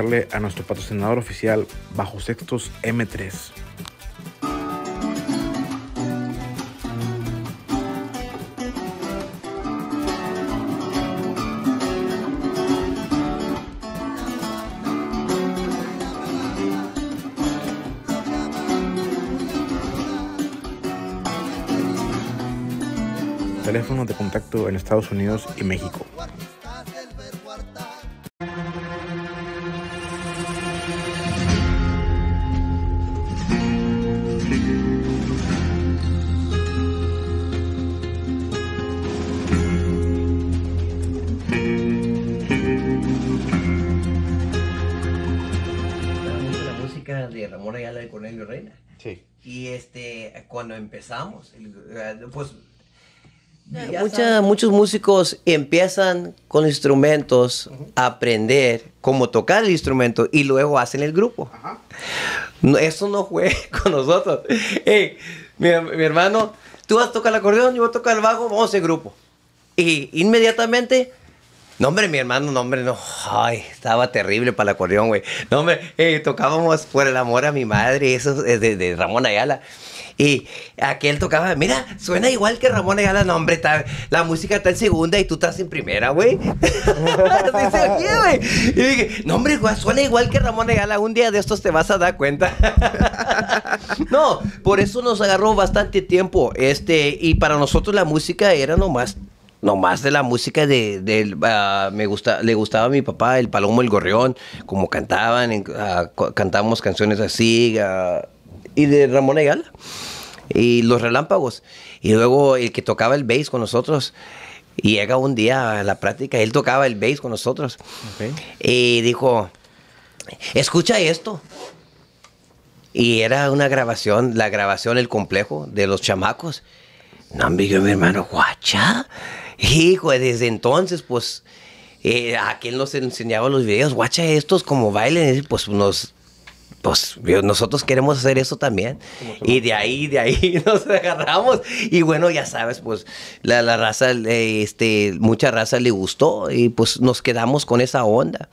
agradecerle a nuestro patrocinador oficial Bajo Sextos M3. Teléfonos de contacto en Estados Unidos y México Eh, pues, muchos músicos empiezan con instrumentos, a aprender cómo tocar el instrumento y luego hacen el grupo. eso no fue con nosotros. mi, hermano, tú vas a tocar el acordeón, yo voy a tocar el bajo, vamos a grupo. Y inmediatamente, no hombre, mi hermano, no hombre, no, ay, estaba terrible para el acordeón, güey. No eh, tocábamos por el amor a mi madre, eso es de Ramón Ayala. Y aquel tocaba, mira, suena igual que Ramón Ayala, no, hombre, la música está en segunda y tú estás en primera, güey. y dije, no, hombre, güey, suena igual que Ramón Ayala, un día de estos te vas a dar cuenta. no, por eso nos agarró bastante tiempo, este, y para nosotros la música era nomás nomás de la música de, ah, me gusta le gustaba a mi papá el palomo el gorrión como cantaban ah, cantábamos canciones así ah, y de Ramón Ayala y los relámpagos. Y luego el que tocaba el bass con nosotros. Y llega un día a la práctica, él tocaba el bass con nosotros. Y dijo, escucha esto. Y era una grabación, la grabación El Complejo de los chamacos. No, mi hermano, guacha. Hijo, desde entonces, pues, eh, a quien nos enseñaba los videos, guacha estos como bailen, pues nos pues nosotros queremos hacer eso también. Y de ahí, de ahí nos agarramos. Y bueno, ya sabes, pues la, raza, eh, este, mucha raza le gustó y pues nos quedamos con esa onda.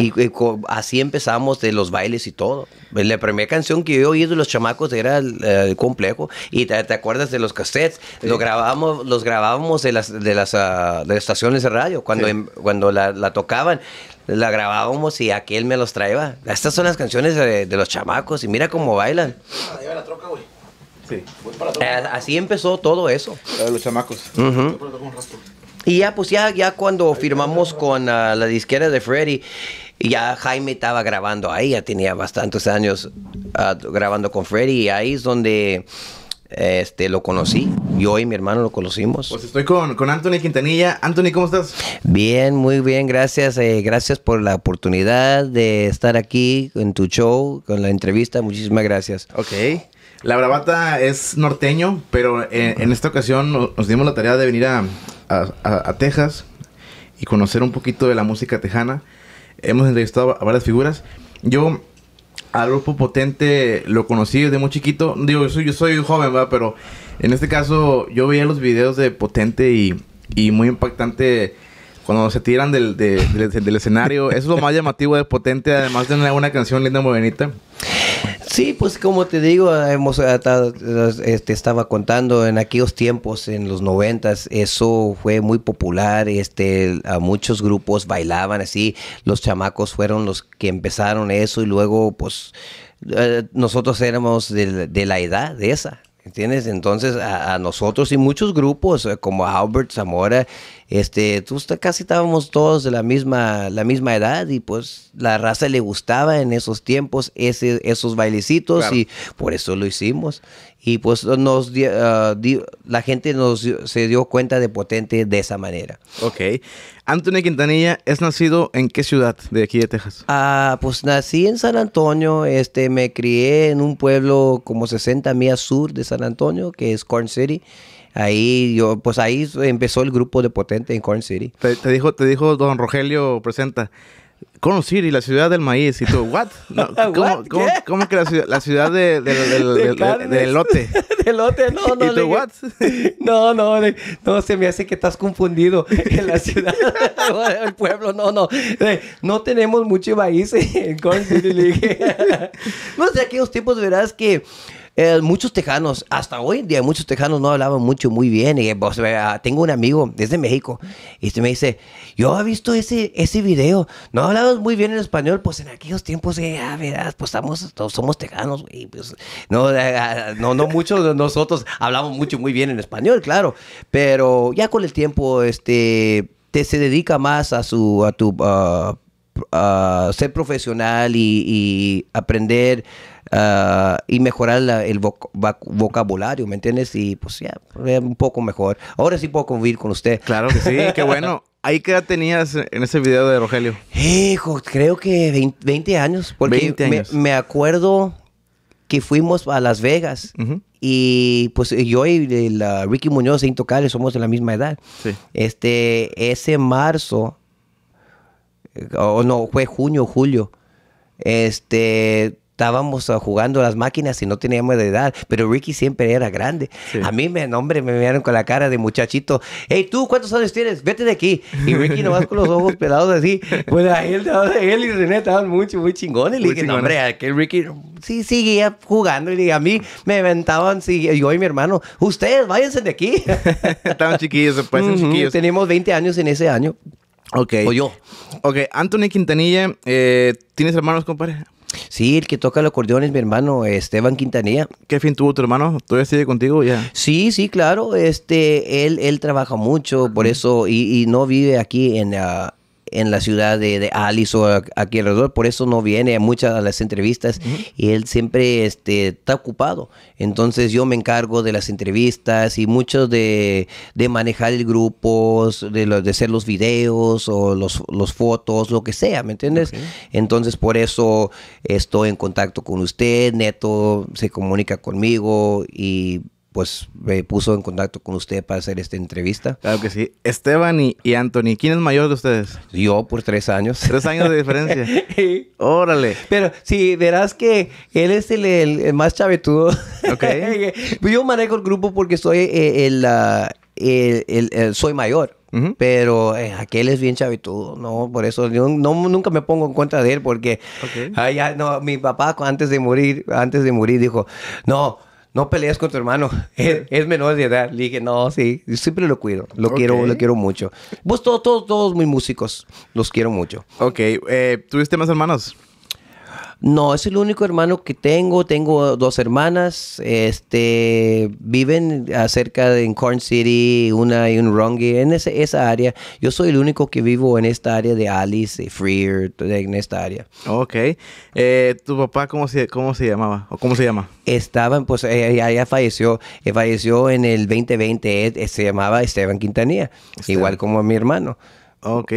Y, eh, así empezamos de los bailes y todo. Eh, la primera canción que yo oí de los chamacos era el, eh, complejo. Y te, acuerdas de los cassettes. Lo los grabábamos de las, de las, ah, estaciones de radio. Cuando, em, cuando la, tocaban, la grabábamos y aquel me los traía. Estas son las canciones de, los chamacos y mira cómo bailan. así empezó todo eso. De los chamacos. y ya, pues ya, ya cuando firmamos con ah, la disquera de Freddy, y ya Jaime estaba grabando ahí, ya tenía bastantes años ah, grabando con Freddy y ahí es donde este, lo conocí. Yo y mi hermano lo conocimos. Pues estoy con, con Anthony Quintanilla. Anthony, ¿cómo estás? Bien, muy bien, gracias. Eh, gracias por la oportunidad de estar aquí en tu show, con la entrevista. Muchísimas gracias. Ok. La bravata es norteño, pero eh, en, esta ocasión nos, dimos la tarea de venir a Texas y conocer un poquito de la música tejana. Hemos entrevistado a varias figuras. Yo al grupo potente lo conocí desde muy chiquito. Digo, yo soy, un joven, ¿verdad? Pero en este caso yo veía los videos de potente y, y muy impactante cuando se tiran del, del, escenario. Eso es lo más llamativo de potente, además de una, una canción linda, muy bonita. Sí, pues como te digo, hemos ah, este, estaba contando en aquellos tiempos, en los noventas, eso fue muy popular. Este, a muchos grupos bailaban así. Los chamacos fueron los que empezaron eso y luego, pues, eh, nosotros éramos de la edad de esa. ¿Entiendes? Entonces, a, nosotros y muchos grupos, eh, como Albert Zamora, este, tú casi estábamos todos de la misma, la misma edad y pues la raza le gustaba en esos tiempos ese, esos bailecitos y por eso lo hicimos. Y pues nos ah, la gente nos se dio cuenta de potente de esa manera. Ok. Antonio Quintanilla, ¿es nacido en qué ciudad de aquí de Texas? Ah, pues nací en San Antonio, este, me crié en un pueblo como 60 millas sur de San Antonio, que es Corn City. Ahí yo, pues ahí empezó el grupo de Potente en Corn City. te dijo, te dijo don Rogelio Presenta, Conocir y la ciudad del maíz. Y tú, ¿what? ¿cómo, ¿cómo, que la ciudad, la ciudad de, de, de, elote? de no, no. ¿Y tú, what? No, no, no, se me hace que estás confundido. En la ciudad, el pueblo, no, no. No tenemos mucho maíz en Corn City, le No sé, aquellos tiempos, verás que... Eh, muchos tejanos, hasta hoy en día, muchos tejanos no hablaban mucho, muy bien. Y, tengo un amigo desde México y este me dice, yo he visto ese, ese video, no hablabas muy bien en español, pues en aquellos tiempos, eh, pues somos tejanos, pues, no, eh, no, no muchos de nosotros hablamos mucho, muy bien en español, claro, pero ya con el tiempo, este, te se dedica más a su, a tu... ser profesional y, aprender Ah, y mejorar el vocabulario, ¿me entiendes? Y pues ya, eh, un poco mejor. Ahora sí puedo convivir con usted. Claro que sí, qué bueno. ¿Ahí qué edad tenías en ese video de Rogelio? Hijo, creo que 20, años. Porque Me, acuerdo que fuimos a Las Vegas y pues eh, yo y eh, Ricky Muñoz e Intocable somos de la misma edad. Sí. Este, ese marzo, o no, fue junio, julio, este, estábamos ah, jugando las máquinas y no teníamos de edad, pero Ricky siempre era grande. A mí, me, hombre, me miraron con la cara de muchachito, hey, tú, ¿cuántos años tienes? Vete de aquí. Y Ricky nomás con los ojos pelados así. Bueno, pues, a él, a él y René estaban mucho, muy chingones. Le dije, no, hombre, que Ricky sí seguía jugando. Y a mí me aventaban, sí, yo y mi hermano, ustedes, váyanse de aquí. estaban chiquillos, pues, uh chiquillos. Tenemos 20 años en ese año. Ok. O yo. Ok, Anthony Quintanilla, eh, ¿tienes hermanos, compadre? Sí, el que toca los acordeón es mi hermano Esteban Quintanilla. ¿Qué fin tuvo tu hermano? ¿Todavía sigue contigo ya? Sí, sí, claro. Este, él, él trabaja mucho, por eso, y, no vive aquí en, ah, en la ciudad de, de Alice o aquí alrededor, por eso no viene a muchas de las entrevistas y él siempre este, está ocupado. Entonces yo me encargo de las entrevistas y mucho de, de manejar el grupo, de, de hacer los videos o los, los, fotos, lo que sea, ¿me entiendes? Entonces por eso estoy en contacto con usted, Neto se comunica conmigo y pues me puso en contacto con usted para hacer esta entrevista. Claro que sí. Esteban y, y Anthony, ¿quién es mayor de ustedes? Yo, por tres años. Tres años de diferencia. Sí. Órale. Pero sí, verás que él es el, el, más chavetudo. Ok. Yo manejo el grupo porque soy eh, el, el soy mayor. Pero eh, aquel es bien chavetudo. ¿no? Por eso yo no, nunca me pongo en contra de él porque okay. ya, no, mi papá antes de morir, antes de morir dijo, no, no pelees con tu hermano, es, menor de edad. Le dije, no, sí, siempre lo cuido, lo quiero, lo quiero mucho. Vos todos, todos, todos muy músicos, los quiero mucho. Ok, eh, ¿tuviste más hermanos? No, es el único hermano que tengo. Tengo dos hermanas. Este, viven cerca de Corn City, una y un Rongi, en esa área. Yo soy el único que vivo en esta área de Alice, Freer, en esta área. Ok. Eh, ¿Tu papá cómo se, cómo se llamaba? ¿O cómo se llama? Estaba, pues, ella eh, falleció. Eh, falleció en el 2020. se llamaba Esteban Quintanilla, igual como mi hermano. Ok.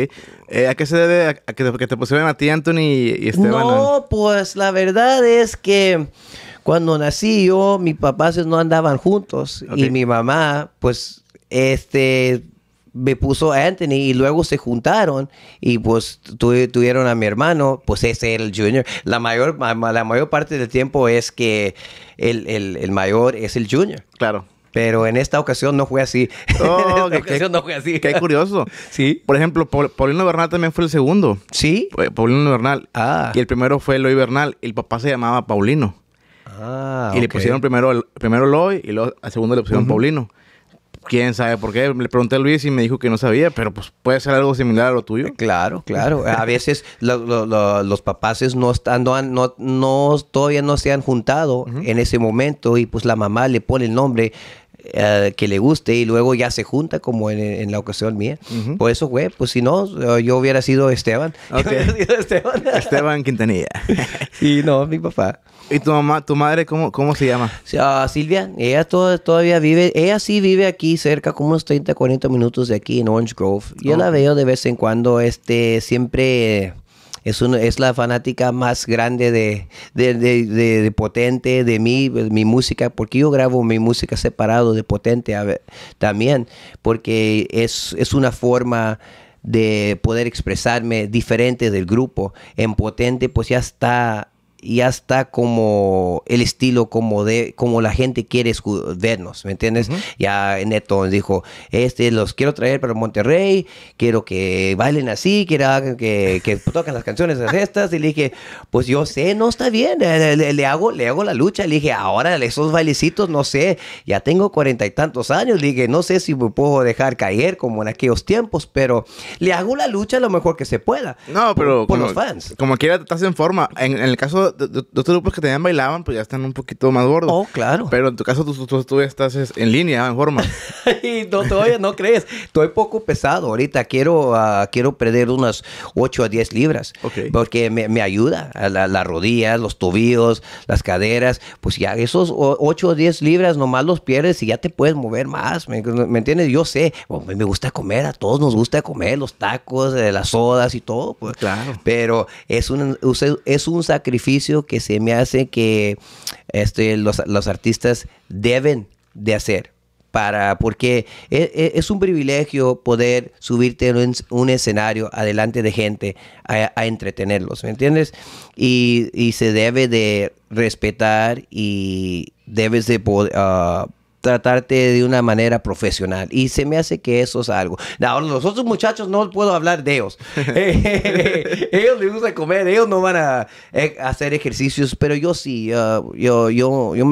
Eh, ¿A qué se debe a que, te, pusieron a ti, Anthony, y Esteban? No, pues la verdad es que cuando nací yo, mis papás no andaban juntos. Y mi mamá, pues, este, me puso a Anthony y luego se juntaron y pues tuvieron a mi hermano, pues ese era el junior. La mayor, la mayor parte del tiempo es que el mayor es el junior. Claro. Pero en esta ocasión no fue así. No, en oh, esta ocasión no fue así. Qué curioso. Sí. Por ejemplo, Paulino Bernal también fue el segundo. Sí. Paulino Bernal. Ah. Y el primero fue Eloy Bernal. El papá se llamaba Paulino. Ah. Y le pusieron primero, el, primero y luego al segundo le pusieron Paulino. Quién sabe por qué. Le pregunté a Luis y me dijo que no sabía, pero pues puede ser algo similar a lo tuyo. Eh, claro, claro. A veces los papás no están, no, no, todavía no se han juntado en ese momento y pues la mamá le pone el nombre eh, que le guste y luego ya se junta como en, la ocasión mía. Por pues eso güey. pues si no, eh, yo hubiera sido Esteban. Esteban. Quintanilla. y no, mi papá. ¿Y tu mamá, tu madre, cómo, cómo se llama? Ah, Silvia, ella todavía vive, ella sí vive aquí cerca, como unos 30, 40 minutos de aquí en Orange Grove. Yo la veo de vez en cuando, este, siempre es, la fanática más grande de, de, de, de Potente, de mí, pues, mi música, porque yo grabo mi música separado de Potente también, porque es, es una forma de poder expresarme diferente del grupo. En Potente pues ya está ya está como el estilo como de como la gente quiere vernos, ¿me entiendes? Ya Neto dijo, este los quiero traer para Monterrey, quiero que bailen así, quiero que, que toquen las canciones estas y le dije, pues yo sé, no está bien, le, hago le hago la lucha, le dije, ahora esos bailecitos no sé, ya tengo cuarenta y tantos años, le dije, no sé si me puedo dejar caer como en aquellos tiempos, pero le hago la lucha lo mejor que se pueda. No, pero por, los fans. Como quiera estás en forma, en el caso los, grupos que tenían bailaban, pues ya están un poquito más gordos. Oh, claro. Pero en tu caso, tú, tú, estás en línea, en forma. no, todavía no crees. Estoy poco pesado ahorita. Quiero, ah, quiero perder unas 8 a 10 libras. Porque me, ayuda. A las rodillas, los tobillos, las caderas. Pues ya esos 8 o 10 libras nomás los pierdes y ya te puedes mover más. ¿Me, entiendes? Yo sé. Oh, me gusta comer. A todos nos gusta comer los tacos, eh, las sodas y todo. Pues. Claro. Pero es un, es un sacrificio que se me hace que este, los, artistas deben de hacer para porque e, e, es, un privilegio poder subirte en un, escenario adelante de gente a, entretenerlos, ¿me entiendes? Y, se debe de respetar y debes de poder, ah, tratarte de una manera profesional. Y se me hace que eso es algo. Ahora, los otros muchachos no puedo hablar de ellos. ellos les gusta comer, ellos no van a eh, hacer ejercicios, pero yo sí, uh, yo, yo,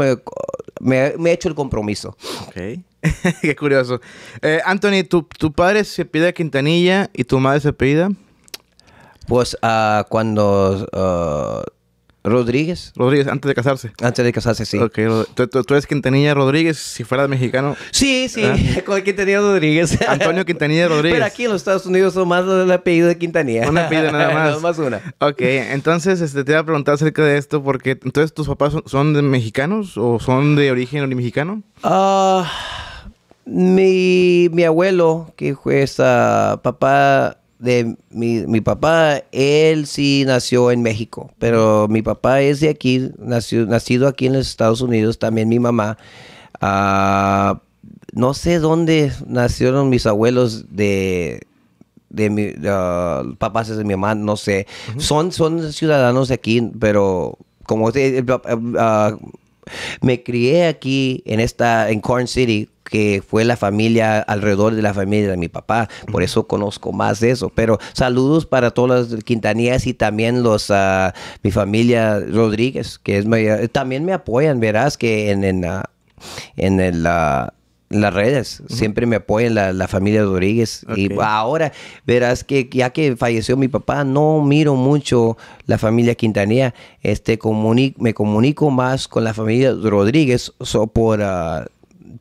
me, he hecho el compromiso. Ok. Qué curioso. Eh, Anthony, ¿tu, padre se pide Quintanilla y tu madre se pide? Pues uh, cuando... Ah, Rodríguez. Rodríguez, antes de casarse. Antes de casarse, sí. Ok, ¿Tú, eres Quintanilla Rodríguez, si fuera mexicano. Sí, sí, ¿verdad? ¿Ah? con Quintanilla Rodríguez. Antonio Quintanilla Rodríguez. Pero aquí en los Estados Unidos son más el apellido de Quintanilla. Un apellido nada más. más una. Ok, entonces este, te iba a preguntar acerca de esto, porque entonces tus papás son, de mexicanos o son de origen mexicano? Ah. mi, mi abuelo, que fue esa papá de mi, mi, papá, él sí nació en México, pero mi papá es de aquí, nació, nacido aquí en los Estados Unidos, también mi mamá. Ah, no sé dónde nacieron mis abuelos de, de mi ah, papás de mi mamá, no sé. Son, son ciudadanos de aquí, pero como ah, me crié aquí en esta, en Corn City, que fue la familia, alrededor de la familia de mi papá. Por eso conozco más de eso. Pero saludos para todas las quintanías y también los, ah, mi familia Rodríguez, que es también me apoyan, verás, que en, en, ah, el... Ah, las redes. Siempre me apoyan la, la familia Rodríguez. Y ahora verás que ya que falleció mi papá, no miro mucho la familia Quintanilla. Este, me comunico más con la familia Rodríguez so, por ah,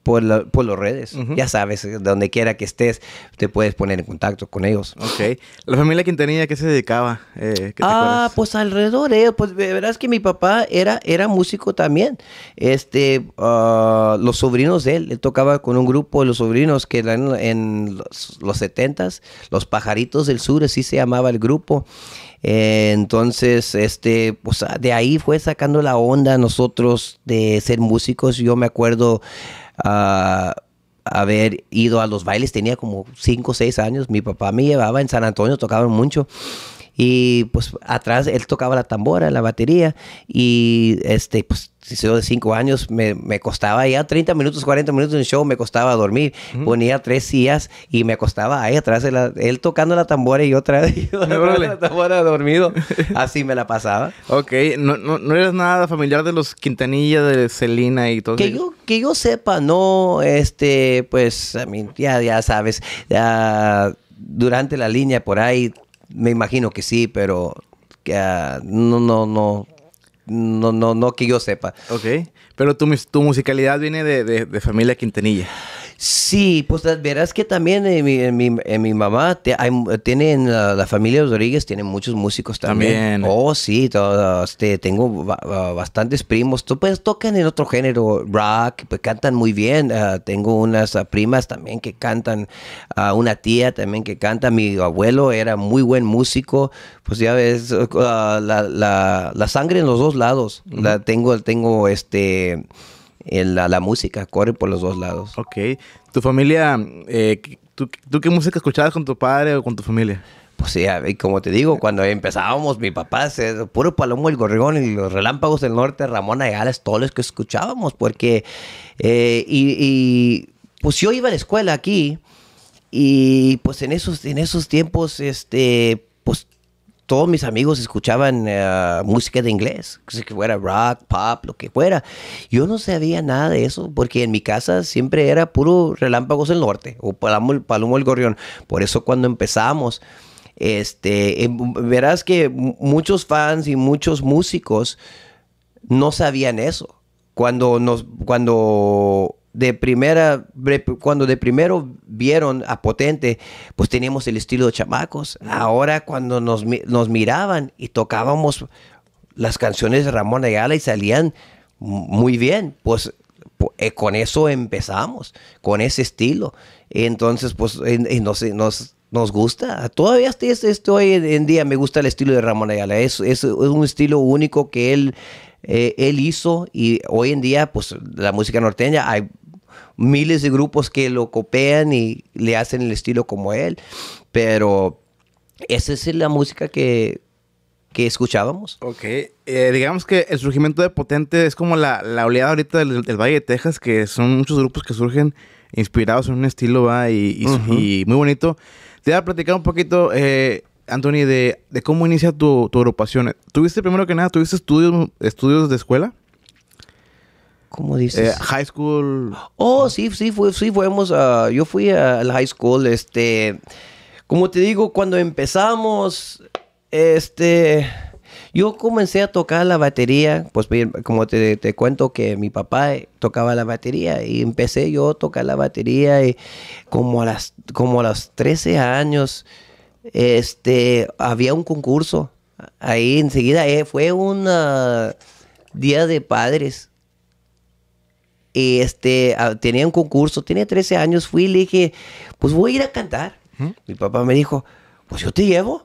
por, por las redes. Ya sabes, donde quiera que estés, te puedes poner en contacto con ellos. Ok. ¿La familia tenía qué se dedicaba? Eh, ah, pues alrededor, de eh, pues verás que mi papá era, era músico también. Este, ah, los sobrinos de él, él tocaba con un grupo de los sobrinos que eran en los, setentas. Los Pajaritos del Sur, así se llamaba el grupo. Eh, entonces, este, pues ah, de ahí fue sacando la onda nosotros de ser músicos. Yo me acuerdo a ah, haber ido a los bailes, tenía como 5 o 6 años, mi papá me llevaba en San Antonio, Tocaba mucho y pues atrás él tocaba la tambora, la batería. Y este, pues si soy de cinco años, me, me, costaba ya 30 minutos, 40 minutos en show, me costaba dormir. Ponía tres sillas y me acostaba ahí atrás, él tocando la tambora y otra yo la tambora dormido. Así me la pasaba. Ok, no, no, eres nada familiar de los Quintanilla, de Celina y todo que yo Que yo sepa, no, este, pues, a ya, ya sabes, durante la línea por ahí me imagino que sí, pero que ah, no, no, no. No, no, no que yo sepa. Ok. Pero tu, tu musicalidad viene de, de familia Quintanilla. Sí, pues verás que también en mi, en mi, mamá te, hay, la, familia Rodríguez tiene muchos músicos también. también. Oh, sí, tengo bastantes primos. Pues tocan en otro género, rock, pues, cantan muy bien. Ah, tengo unas ah, primas también que cantan, ah, una tía también que canta. Mi abuelo era muy buen músico. Pues ya ves, la, la, la, sangre en los dos lados. la tengo, tengo este la, música corre por los dos lados. Ok. ¿Tu familia, eh, tú, qué música escuchabas con tu padre o con tu familia? Pues sí, como te digo, cuando empezábamos, mi papá, puro Palomo el gorregón y los Relámpagos del Norte, Ramón Alas, todos los que escuchábamos, porque. Eh, y, y, pues yo iba a la escuela aquí, y pues en esos, en esos tiempos, este todos mis amigos escuchaban eh, música de inglés, que fuera rock, pop, lo que fuera. Yo no sabía nada de eso, porque en mi casa siempre era puro Relámpagos del Norte o Palomo, Palomo el Gorrión. Por eso cuando empezamos, este, em, verás que muchos fans y muchos músicos no sabían eso. Cuando, nos, cuando de primera, cuando de primero vieron a Potente, pues teníamos el estilo de chamacos. Ahora cuando nos, miraban y tocábamos las canciones de Ramón Ayala y salían muy bien, pues eh, con eso empezamos, con ese estilo. Entonces, pues nos, nos, nos gusta. Todavía estoy, estoy, en día, me gusta el estilo de Ramón Ayala. Es, es, un estilo único que él, eh, él hizo y hoy en día, pues la música norteña, hay miles de grupos que lo copian y le hacen el estilo como él. Pero esa es la música que, escuchábamos. Ok, eh, digamos que el surgimiento de Potente es como la, oleada ahorita del, Valle de Texas, que son muchos grupos que surgen inspirados en un estilo, va, y, muy bonito. Te voy a platicar un poquito, eh, Anthony, de, cómo inicia tu, tu agrupación. ¿Tuviste primero que nada, tuviste estudios, estudios de escuela? ¿Cómo eh, dices? high school. Oh, sí, sí, fue, sí fuimos. yo fui al high school. Este, como te digo, cuando empezamos, este, yo comencé a tocar la batería. Pues como te, cuento que mi papá tocaba la batería y empecé yo a tocar la batería y como a las, como los 13 años, este, había un concurso. Ahí enseguida eh, fue un día de padres este, tenía un concurso, tenía 13 años, fui y le dije, pues voy a ir a cantar. Mi papá me dijo, pues yo te llevo.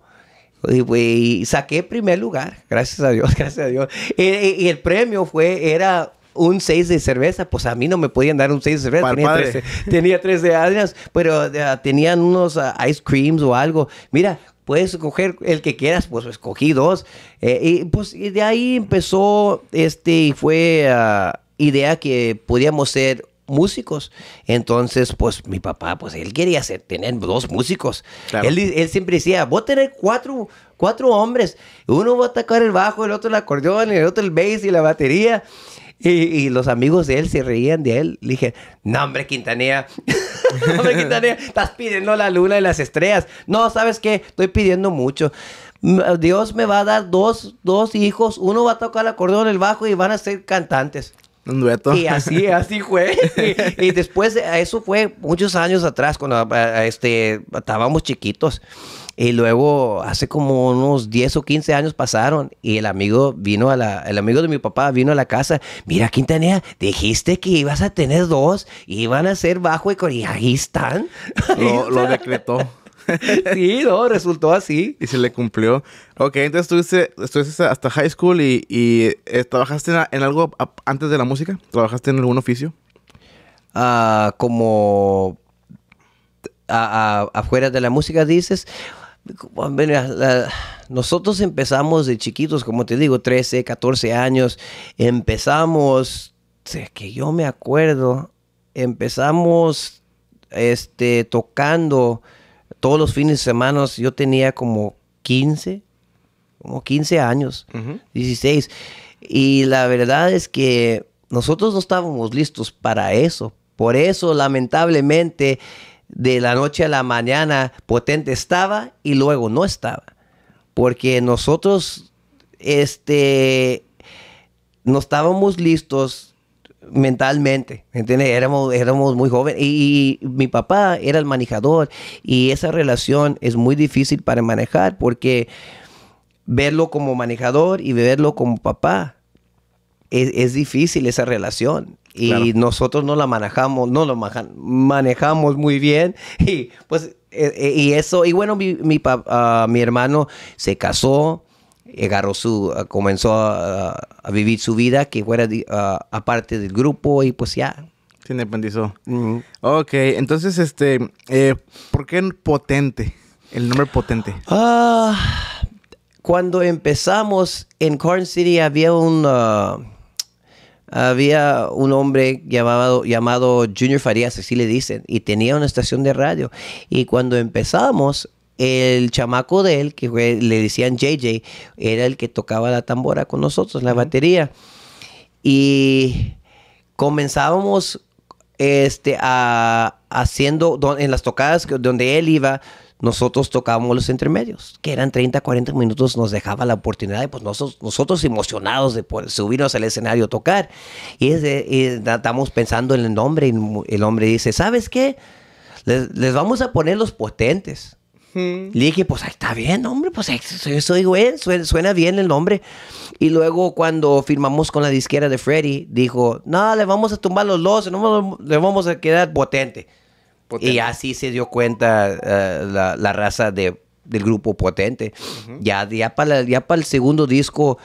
Pues", y, saqué primer lugar, gracias a Dios, gracias a Dios. Eh, eh, y, el premio fue, era un 6 de cerveza, pues a mí no me podían dar un 6 de cerveza, tenía 13, tenía 13 años, pero eh, tenían unos ah, ice creams o algo. Mira, puedes escoger el que quieras, pues escogí dos. y pues de ahí empezó, este, y fue... a ah, idea que podíamos ser músicos. Entonces, pues mi papá, pues él quería tener dos músicos. Él, siempre decía, voy a tener cuatro, cuatro hombres. Uno va a tocar el bajo, el otro el acordeón, el otro el bass y la batería. Y, los amigos de él se reían de él. Le dije, no, hombre, Quintanilla. no, hombre, Quintanilla, estás pidiendo la luna y las estrellas. No, ¿sabes qué? Estoy pidiendo mucho. Dios me va a dar dos, dos hijos. Uno va a tocar el acordeón, el bajo y van a ser cantantes. Y así, así fue. Y, después después, eso fue muchos años atrás, cuando este, estábamos chiquitos. Y luego, hace como unos 10 o 15 años pasaron y el amigo vino a la, el amigo de mi papá vino a la casa. Mira, Quintanilla, dijiste que ibas a tener dos iban a ser bajo y, y lo decretó. sí, no, resultó así. Y se le cumplió. Ok, entonces estuviste, hasta high school y, eh, trabajaste en, algo antes de la música. ¿Trabajaste en algún oficio? Ah, como afuera de la música dices. nosotros empezamos de chiquitos, como te digo, 13, 14 años. Empezamos, que yo me acuerdo, empezamos este, tocando todos los fines de semana yo tenía como 15, como 15 años, 16. Y la verdad es que nosotros no estábamos listos para eso. Por eso, lamentablemente, de la noche a la mañana, Potente estaba y luego no estaba. Porque nosotros, este, no estábamos listos mentalmente, ¿entiendes? Éramos, éramos muy jóvenes y, mi papá era el manejador y esa relación es muy difícil para manejar porque verlo como manejador y verlo como papá es, difícil esa relación y nosotros no la manejamos, no lo manejamos muy bien y pues eh, eh, y eso y bueno mi, mi, ah, mi hermano se casó agarró su, eh, comenzó a, vivir su vida que fuera aparte del grupo y pues ya. Se independizó. Ok, entonces, este, eh, ¿por qué potente? El nombre potente. Ah, cuando empezamos en Corn City había un, ah, había un hombre llamado, llamado Junior Farías, así le dicen, y tenía una estación de radio. Y cuando empezamos, el chamaco de él, que le decían JJ, era el que tocaba la tambora con nosotros, la batería. Y comenzábamos este, haciendo, en las tocadas donde él iba, nosotros tocábamos los entremedios. que eran 30, 40 minutos, nos dejaba la oportunidad de, pues nosotros, emocionados de subirnos al escenario a tocar. Y, estamos pensando en el nombre, y el hombre dice, ¿sabes qué? les vamos a poner los potentes. Le dije, pues ahí está bien, hombre, pues soy, soy güey, suena, bien el nombre. Y luego cuando firmamos con la disquera de Freddy, dijo, no, le vamos a tumbar los dos, le vamos a quedar potente. Y así se dio cuenta eh, la, la, raza de, del grupo potente. Ya, ya para, ya para el segundo disco,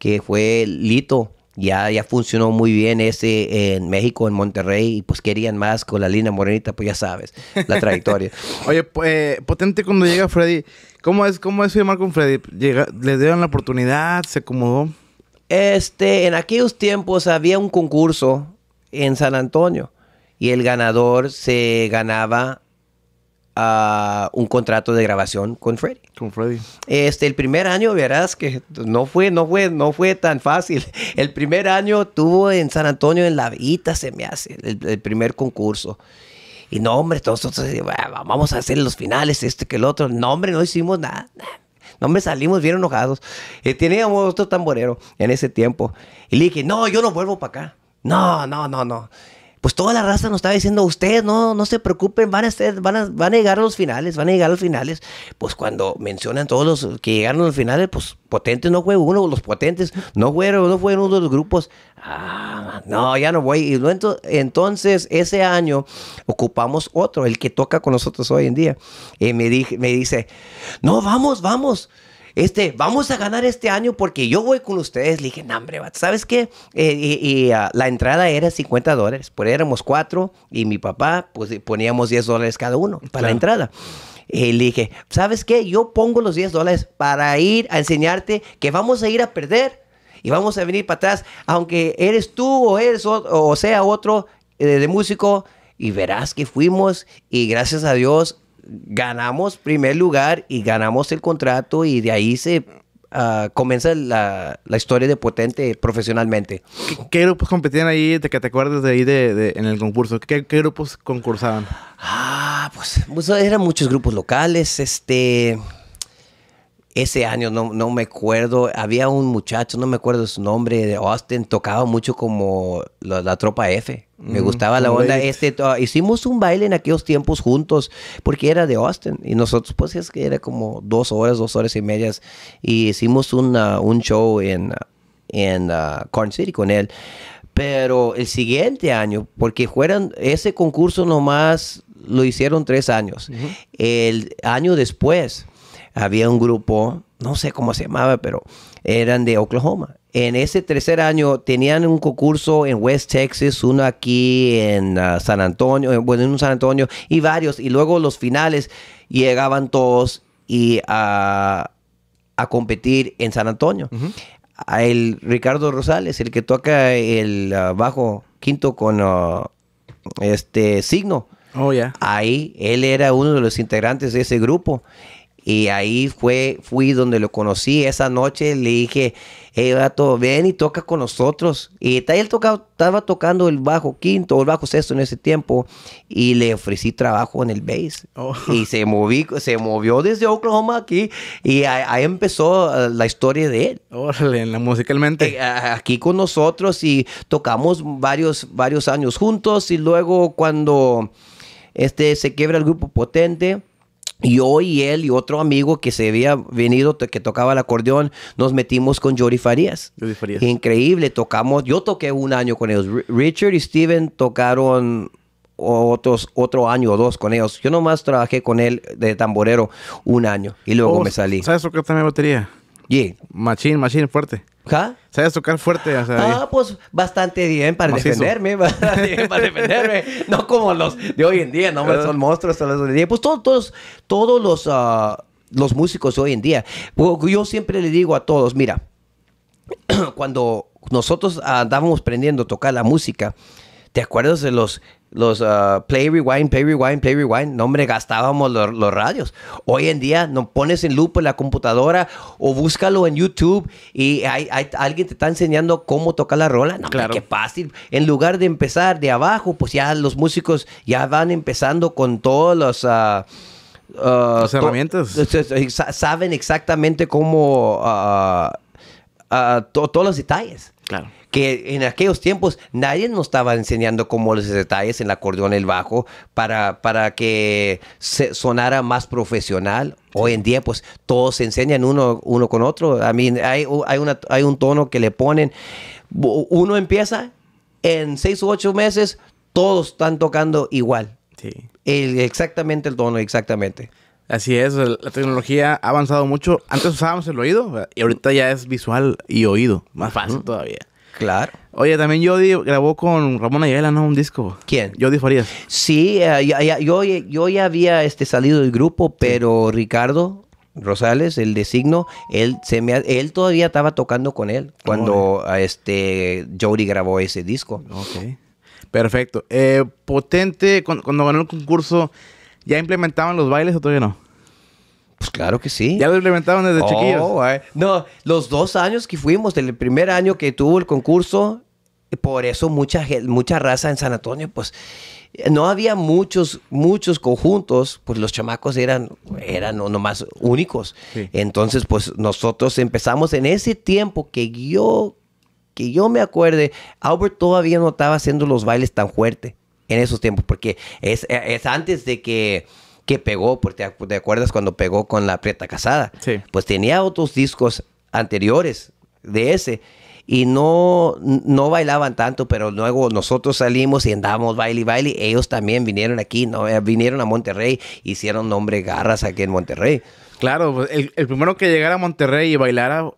que fue Lito, ya, ya funcionó muy bien ese en México, en Monterrey, y pues querían más con la línea morenita, pues ya sabes, la trayectoria. Oye, eh, potente cuando llega Freddy, ¿cómo es, cómo es firmar con Freddy? Llega, ¿Le dieron la oportunidad? ¿Se acomodó? Este, en aquellos tiempos había un concurso en San Antonio y el ganador se ganaba a un contrato de grabación con Freddy. Con Freddy. Este, el primer año, verás que no fue, no fue, no fue tan fácil. El primer año tuvo en San Antonio, en La Vita, se me hace, el, primer concurso. Y no, hombre, nosotros ah, vamos a hacer los finales, este que el otro. No, hombre, no hicimos nada. No, me salimos bien enojados. Eh, teníamos otro tamborero en ese tiempo. Y le dije, no, yo no vuelvo para acá. No, no, no, no pues toda la raza nos estaba diciendo, ustedes no, no se preocupen, van a, ser, van, a, llegar a los finales, van a llegar a los finales. Pues cuando mencionan todos los que llegaron a los finales, pues potentes no fue uno, los potentes no fueron, no fueron uno de los grupos. Ah, no, ya no voy. Y entonces ese año ocupamos otro, el que toca con nosotros hoy en día. Y me, me dice, no, vamos, vamos este, vamos a ganar este año porque yo voy con ustedes. Le dije, no, hombre, ¿sabes qué? Eh, y, ah, la entrada era 50 dólares, porque éramos cuatro y mi papá, pues eh, poníamos 10 dólares cada uno para la entrada. Y eh, le dije, ¿sabes qué? Yo pongo los 10 dólares para ir a enseñarte que vamos a ir a perder y vamos a venir para atrás, aunque eres tú o eres o sea otro de músico. Y verás que fuimos y gracias a Dios ganamos primer lugar y ganamos el contrato y de ahí se ah, comienza la, historia de Potente profesionalmente. ¿Qué, grupos competían ahí, de que te acuerdas de ahí de, en el concurso? ¿Qué, ¿Qué, grupos concursaban? Ah, pues, pues eran muchos grupos locales, este ese año, no, no, me acuerdo, había un muchacho, no me acuerdo su nombre, de Austin, tocaba mucho como la, tropa F. Me mm, gustaba la onda. Este, hicimos un baile en aquellos tiempos juntos, porque era de Austin. Y nosotros, pues es que era como dos horas, dos horas y medias. Y hicimos un show en, en ah, Corn City con él. Pero el siguiente año, porque fueran, ese concurso nomás lo hicieron tres años. El año después había un grupo, no sé cómo se llamaba, pero eran de Oklahoma. En ese tercer año tenían un concurso en West Texas, uno aquí en ah, San Antonio, eh, bueno, en San Antonio y varios. Y luego los finales llegaban todos y a, a competir en San Antonio. el Ricardo Rosales, el que toca el ah, bajo quinto con ah, este signo. Oh, Ahí él era uno de los integrantes de ese grupo y ahí fue, fui donde lo conocí. Esa noche le dije, hey, vato, ven y toca con nosotros. Y él tocaba, estaba tocando el bajo quinto o el bajo sexto en ese tiempo. Y le ofrecí trabajo en el bass. Oh. Y se, moví, se movió desde Oklahoma aquí. Y ahí, empezó eh, la historia de él. Órale, musicalmente. Eh, aquí con nosotros y tocamos varios, varios años juntos. Y luego cuando este, se quiebra el grupo Potente yo y él y otro amigo que se había venido, que tocaba el acordeón, nos metimos con Jory Farías. Farías. Increíble, tocamos, yo toqué un año con ellos. Richard y Steven tocaron otros, otro año o dos con ellos. Yo nomás trabajé con él de tamborero un año y luego oh, me salí. ¿Sabes que también batería? machine machine machín, fuerte. ¿Ja? ¿Sabes tocar fuerte? ah, pues bastante bien para defenderme, bastante bien para defenderme. No como los de hoy en día, no, son monstruos. los de Pues todos, todos, los, ah, los músicos de hoy en día. Yo siempre le digo a todos, mira, cuando nosotros andábamos aprendiendo a tocar la música, ¿te acuerdas de los los ah, play rewind, play rewind, play rewind. No, hombre, gastábamos los, radios. Hoy en día no pones en loop en la computadora o búscalo en YouTube y hay, alguien te está enseñando cómo tocar la rola. No, claro. qué fácil. En lugar de empezar de abajo, pues ya los músicos ya van empezando con todos los... Ah, ah, las herramientas. Saben exactamente cómo... todos los detalles. Claro que en aquellos tiempos nadie nos estaba enseñando cómo los detalles en el acordeón, el bajo, para, para que se sonara más profesional. Hoy en día, pues todos se enseñan uno, uno con otro. A mí, hay, hay un tono que le ponen. Uno empieza en seis u ocho meses, todos están tocando igual. Sí. exactamente el tono, exactamente. Así es, la tecnología ha avanzado mucho. Antes usábamos el oído y ahorita ya es visual y oído. Más fácil todavía. Claro. Oye, también Jody grabó con Ramón Ayala, ¿no? Un disco. ¿Quién? Jody Farías. Sí, eh, yo, ya había este, salido del grupo, pero Ricardo Rosales, el de signo, él, se me, él todavía estaba tocando con él cuando ah, este, Jody grabó ese disco. Ok. Perfecto. Eh, potente, cuando ganó el concurso, ¿ya implementaban los bailes o todavía no? Pues claro que sí. Ya lo implementaron desde oh, No, los dos años que fuimos, el primer año que tuvo el concurso, por eso mucha, mucha raza en San Antonio, pues no había muchos, muchos conjuntos, pues los chamacos eran, eran nomás únicos. Entonces, pues nosotros empezamos en ese tiempo que yo, que yo me acuerde, Albert todavía no estaba haciendo los bailes tan fuerte en esos tiempos, porque es antes de que que pegó, porque te acuerdas cuando pegó con la Prieta Casada. Pues tenía otros discos anteriores de ese y no, no bailaban tanto, pero luego nosotros salimos y andamos baile y baile. Ellos también vinieron aquí, ¿no? Eh, vinieron a Monterrey, hicieron nombre garras aquí en Monterrey. Claro, pues, el, primero que llegara a Monterrey y bailara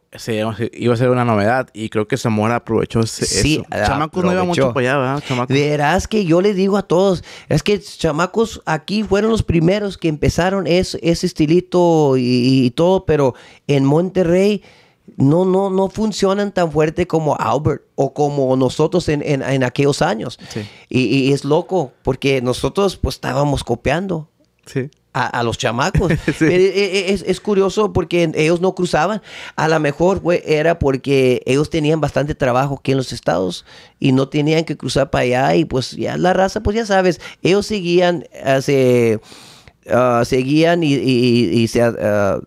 iba a ser una novedad. Y creo que Zamora aprovechó ese, sí, Chamacos no iba mucho para ¿verdad? Verás que yo le digo a todos, es que chamacos aquí fueron los primeros que empezaron ese, ese estilito y, todo, pero en Monterrey no, no, no funcionan tan fuerte como Albert o como nosotros en, aquellos años. Sí. Y, es loco, porque nosotros pues estábamos copiando. Sí a, los chamacos. Eh, eh, es, es, curioso porque ellos no cruzaban. A lo mejor fue era porque ellos tenían bastante trabajo aquí en los estados y no tenían que cruzar para allá y pues ya la raza, pues ya sabes, ellos seguían, eh, ah, seguían y, se... Ah,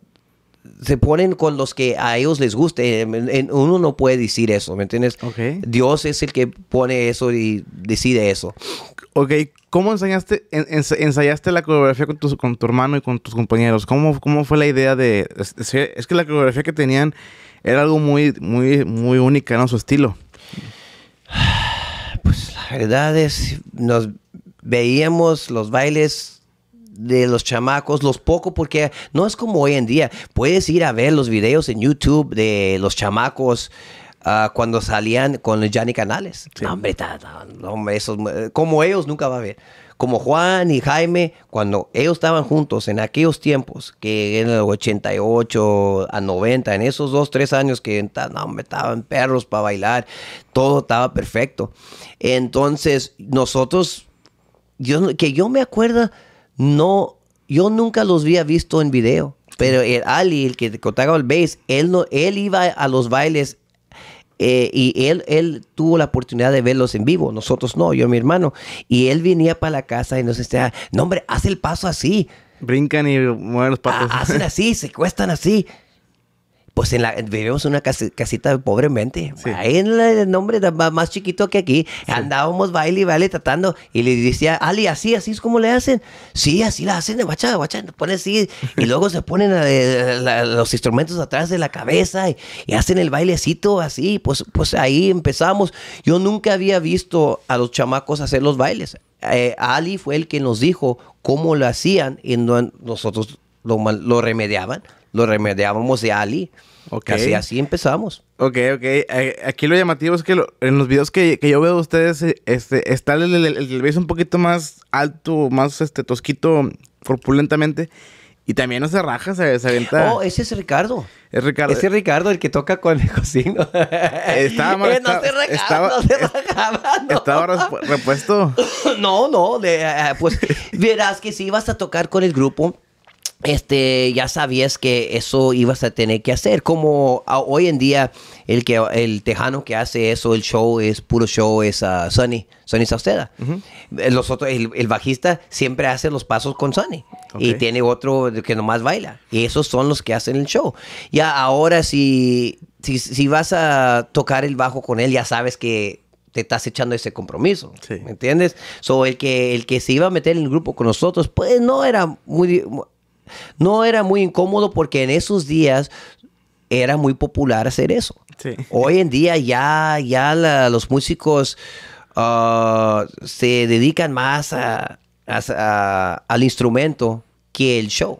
se ponen con los que a ellos les guste. Uno no puede decir eso, ¿me entiendes? Dios es el que pone eso y decide eso. Ok, ¿cómo ensayaste, la coreografía con tu, hermano y con tus compañeros? ¿Cómo, fue la idea de...? Es, que la coreografía que tenían era algo muy, muy, muy única, en Su estilo. Pues la verdad es, nos veíamos los bailes de los chamacos, los pocos, porque no es como hoy en día. Puedes ir a ver los videos en YouTube de los chamacos. Ah, cuando salían con los Johnny Canales. No, hombre, como ellos nunca va a ver Como Juan y Jaime, cuando ellos estaban juntos en aquellos tiempos, que en el 88 a 90, en esos dos, tres años que estaban perros para bailar, todo estaba perfecto. Entonces, nosotros, yo, que yo me acuerdo, no, yo nunca los había visto en video. Pero el Ali, el que contaba el bass, él, no, él iba a los bailes eh, y él, él tuvo la oportunidad de verlos en vivo, nosotros no, yo y mi hermano. Y él venía para la casa y nos decía, no hombre, haz el paso así. Brincan y mueven los patos. hacen así, se cuestan así pues en la, vivimos en una casita pobremente. Ahí en el nombre más chiquito que aquí. Andábamos baile y baile tratando. Y le decía, Ali, así, así es como le hacen. Sí, así la hacen, guacha, guacha, pone así. Y luego se ponen eh, los instrumentos atrás de la cabeza y, hacen el bailecito así. Pues, pues ahí empezamos. Yo nunca había visto a los chamacos hacer los bailes. Eh, Ali fue el que nos dijo cómo lo hacían y no, nosotros lo, lo remediaban, lo remediábamos de Ali. Okay. Así, así empezamos. Ok, ok. Eh, aquí lo llamativo es que en los videos que, que, yo veo de ustedes, eh, este, está el, el, el, un poquito más alto, más este, tosquito, corpulentamente. Y también no se raja, se, se avienta. Oh, ese es Ricardo. Es Ricardo. Ese es Ricardo, el que toca con el cocino. Eh, estaba no, se rajaba, no se Estaba repuesto. no, no. pues verás que si ibas a tocar con el grupo, este, ya sabías que eso ibas a tener que hacer. Como hoy en día el, que, el tejano que hace eso, el show es puro show, es uh, Sonny, Sonny es a usted. el, bajista siempre hace los pasos con Sonny y tiene otro que nomás baila. Y esos son los que hacen el show. Ya ahora si, si, vas a tocar el bajo con él, ya sabes que te estás echando ese compromiso. ¿Me entiendes? So, el que, el que se iba a meter en el grupo con nosotros, pues no era muy no era muy incómodo porque en esos días era muy popular hacer eso. Hoy en día ya, ya los músicos ah, se dedican más al instrumento que el show.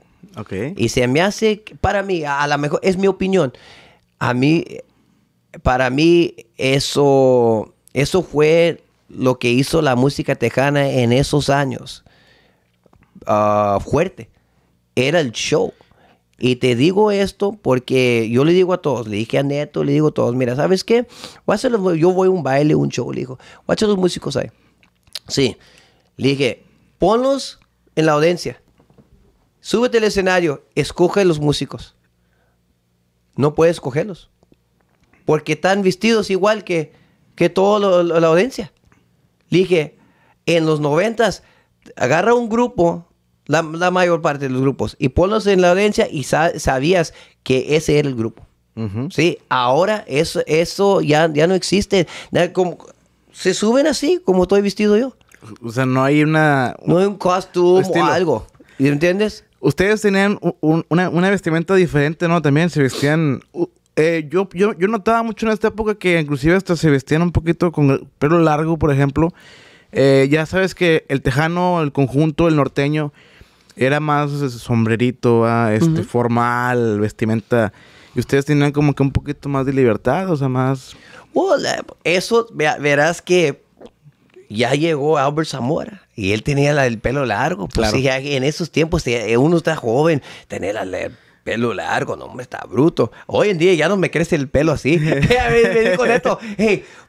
Y se me hace, para mí, a, lo mejor, es mi opinión, a mí, para mí eso, eso fue lo que hizo la música tejana en esos años. Ah, fuerte era el show. Y te digo esto porque yo le digo a todos, le dije a Neto, le digo a todos, mira, ¿sabes qué? a yo voy a un baile, un show, le digo, voy a hacer los músicos ahí. Sí, le dije, ponlos en la audiencia, súbete al escenario, escoge los músicos. No puedes escogerlos, porque están vestidos igual que, que toda la audiencia. Le dije, en los noventas, agarra un grupo la, la, mayor parte de los grupos. Y ponlos en la audiencia y sabías que ese era el grupo. Sí, ahora eso, eso ya, ya no existe. Como, se suben así, como estoy vestido yo. O sea, no hay una... No hay un costume o algo. ¿Y entiendes? Ustedes tenían una, vestimenta diferente, ¿no? También se vestían... Eh, yo, yo, yo notaba mucho en esta época que inclusive hasta se vestían un poquito con el pelo largo, por ejemplo. Eh, ya sabes que el tejano, el conjunto, el norteño era más sombrerito, este, formal, vestimenta. Y ustedes tenían como que un poquito más de libertad, o sea, más... eso, verás que ya llegó Albert Zamora y él tenía el pelo largo. Pues sí, en esos tiempos eh, uno está joven, tener la pelo largo, no, me está bruto. Hoy en día ya no me crece el pelo así. me, dijo Neto,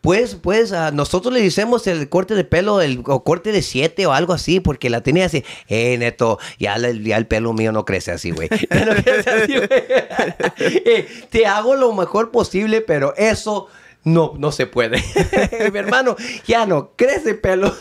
pues, pues, ah, nosotros le hicimos el corte de pelo, el o corte de siete o algo así, porque la tenía así, hey, eh, Neto, ya, el pelo mío no crece así, güey. no eh, te hago lo mejor posible, pero eso no, no se puede. Mi hermano ya no crece pelo.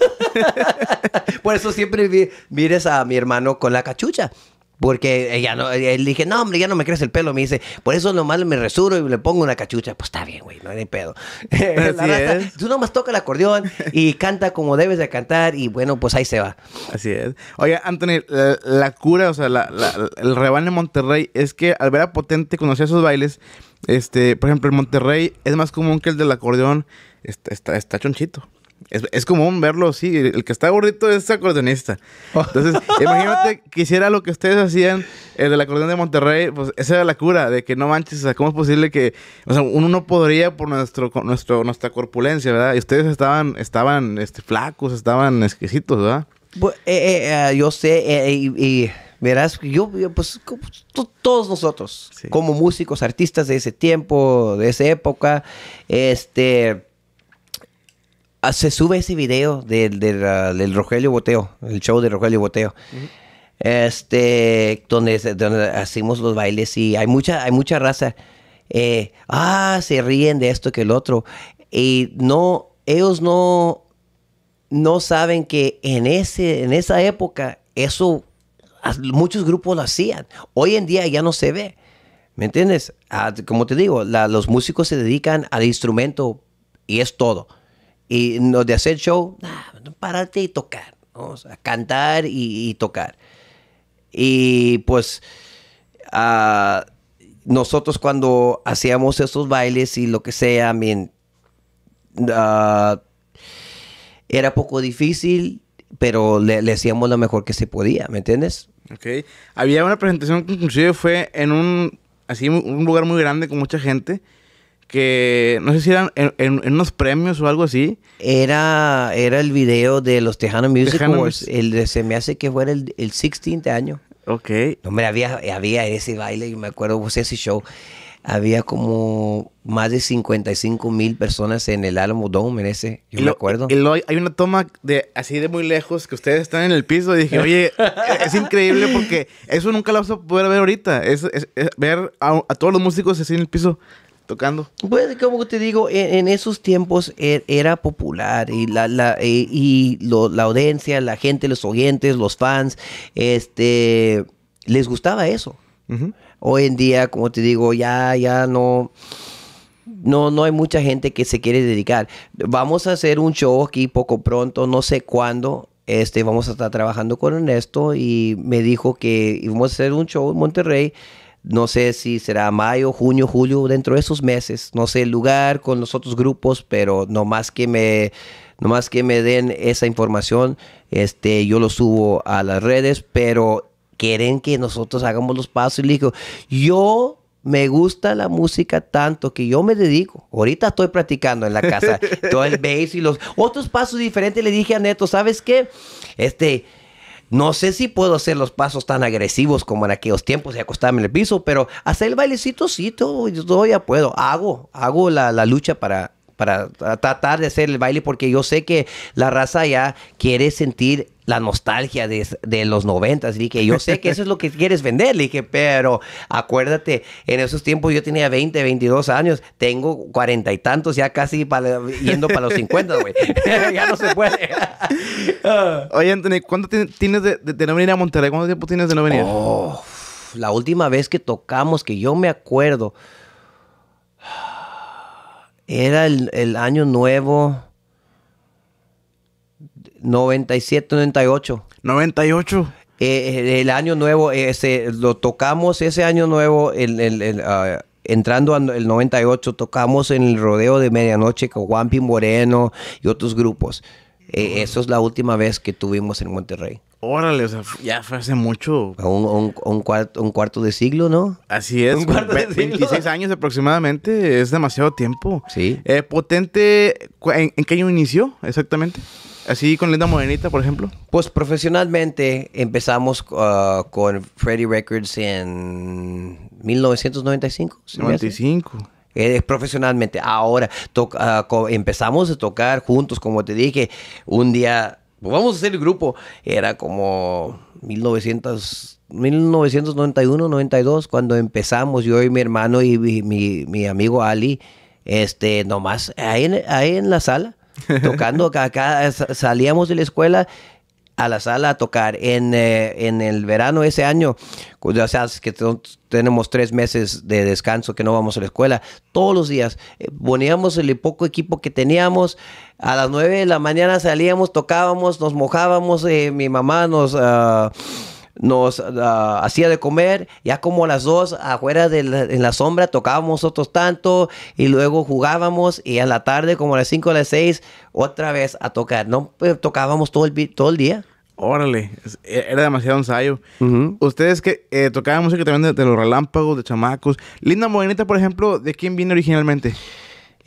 Por eso siempre mires a mi hermano con la cachucha. Porque ella no, él dije, no, hombre, ya no me crece el pelo. Me dice, por eso nomás me resuro y le pongo una cachucha. Pues está bien, güey, no hay pedo. Así Tú nomás toca el acordeón y canta como debes de cantar y bueno, pues ahí se va. Así es. Oye, Anthony, la, cura, o sea, el rebaño de Monterrey es que al ver a Potente conocer sus bailes, este, por ejemplo, el Monterrey es más común que el del acordeón está, está chonchito. Es, común verlo, así. El que está gordito es acordeonista. Oh. Entonces, imagínate que hiciera lo que ustedes hacían, el la acordeón de Monterrey, pues esa era la cura, de que no manches, o sea, ¿cómo es posible que, o sea, uno no podría por nuestro, nuestro, nuestra corpulencia, ¿verdad? Y ustedes estaban, estaban este, flacos, estaban exquisitos, ¿verdad? Eh, eh, eh, yo sé, y, verás, yo, yo pues, todos nosotros, como músicos, artistas de ese tiempo, de esa época, este Ah, se sube ese video del, Rogelio Boteo, el show de Rogelio Boteo. Este, donde, hacemos los bailes y hay mucha, hay mucha raza. Eh, ah, se ríen de esto que el otro. Y no, ellos no, no saben que en, ese, en esa época eso muchos grupos lo hacían. Hoy en día ya no se ve. ¿Me entiendes? Ah, como te digo, los músicos se dedican al instrumento y es todo y no, de hacer show, ah, nada, pararte y tocar, ¿no? o sea, cantar y, tocar. Y pues ah, nosotros cuando hacíamos esos bailes y lo que sea, ah, era poco difícil, pero le, hacíamos lo mejor que se podía, ¿me entiendes? Ok. Había una presentación que inclusive fue en un, así, un lugar muy grande con mucha gente que no sé si eran en, unos premios o algo así. Era, era el video de los Tejano Music El de, se me hace que fuera el, el 16 año. Ok. hombre, había, había ese baile, y me acuerdo, sea, ese show. Había como más de 55 mil personas en el Alamo Dome, en ese, yo me acuerdo. Y hay una toma de así de muy lejos que ustedes están en el piso y dije, oye, es, increíble porque eso nunca lo vas a poder ver ahorita. Es, ver a, todos los músicos así en el piso tocando? Pues como te digo, e, en, esos tiempos e, era popular y la, e, y la audiencia, la gente, los oyentes, los fans, este, les gustaba eso. Hoy en día, como te digo, ya, ya no no, no hay mucha gente que se quiere dedicar. Vamos a hacer un show aquí poco pronto, no sé cuándo. Este, vamos a estar trabajando con Ernesto y me dijo que íbamos a hacer un show en Monterrey no sé si será mayo, junio, julio, dentro de esos meses. No sé el lugar con los otros grupos, pero nomás que me, que me den esa información, este, yo lo subo a las redes, pero quieren que nosotros hagamos los pasos. Y le digo, yo me gusta la música tanto que yo me dedico. Ahorita estoy practicando en la casa todo el bass y los otros pasos diferentes. Le dije a Neto, ¿sabes qué? Este, no sé si puedo hacer los pasos tan agresivos como en aquellos tiempos y acostarme en el piso, pero hacer el bailecito sí, todo, yo todavía puedo. Hago, hago la, la lucha para para tratar de hacer el baile porque yo sé que la raza ya quiere sentir la nostalgia de, de los noventas. Y que yo sé que eso es lo que quieres vender. Le dije, pero acuérdate, en esos tiempos yo tenía 20, 22 años. Tengo cuarenta y tantos ya casi yendo para los 50, güey. ya no se puede. Oye, Anthony, ¿cuánto tienes de, no venir a Monterrey? ¿Cuánto tiempo tienes de no venir? Oh, la última vez que tocamos, que yo me acuerdo... Era el, año nuevo 97, 98. 98. el año nuevo, ese, lo tocamos ese año nuevo, el, el, el ah, entrando al 98, tocamos en el rodeo de medianoche con Juanpi Moreno y otros grupos. Eh, eso es la última vez que tuvimos en Monterrey. Órale, o sea, ya fue hace mucho. Un, un, un, cuarto de siglo, ¿no? Así es. Un cuarto de 26 años aproximadamente, es demasiado tiempo. Sí. Eh, potente, ¿en, qué año inició exactamente? Así con Linda Morenita, por ejemplo. Pues profesionalmente empezamos ah, con Freddy Records en 1995. 95 es profesionalmente. Ahora toca, ah, empezamos a tocar juntos, como te dije, un día, pues, vamos a hacer el grupo, era como 1900. 1991, 92, cuando empezamos yo y mi hermano y mi, amigo Ali, este, nomás ahí en, la sala, tocando acá salíamos de la escuela a la sala a tocar. En, eh, en el verano ese año, ya sabes que tenemos tres meses de descanso que no vamos a la escuela, todos los días eh, poníamos el poco equipo que teníamos. A las nueve de la mañana salíamos, tocábamos, nos mojábamos. Eh, mi mamá nos. Ah, nos ah, hacía de comer, ya como a las dos afuera de la, sombra tocábamos otros tanto y luego jugábamos y a la tarde como a las cinco a las seis otra vez a tocar, no pues, tocábamos todo el, todo el día. Órale, e, era demasiado ensayo. Ustedes que eh, tocaban música también de, de, los relámpagos, de chamacos. Linda Morenita, por ejemplo, ¿de quién viene originalmente?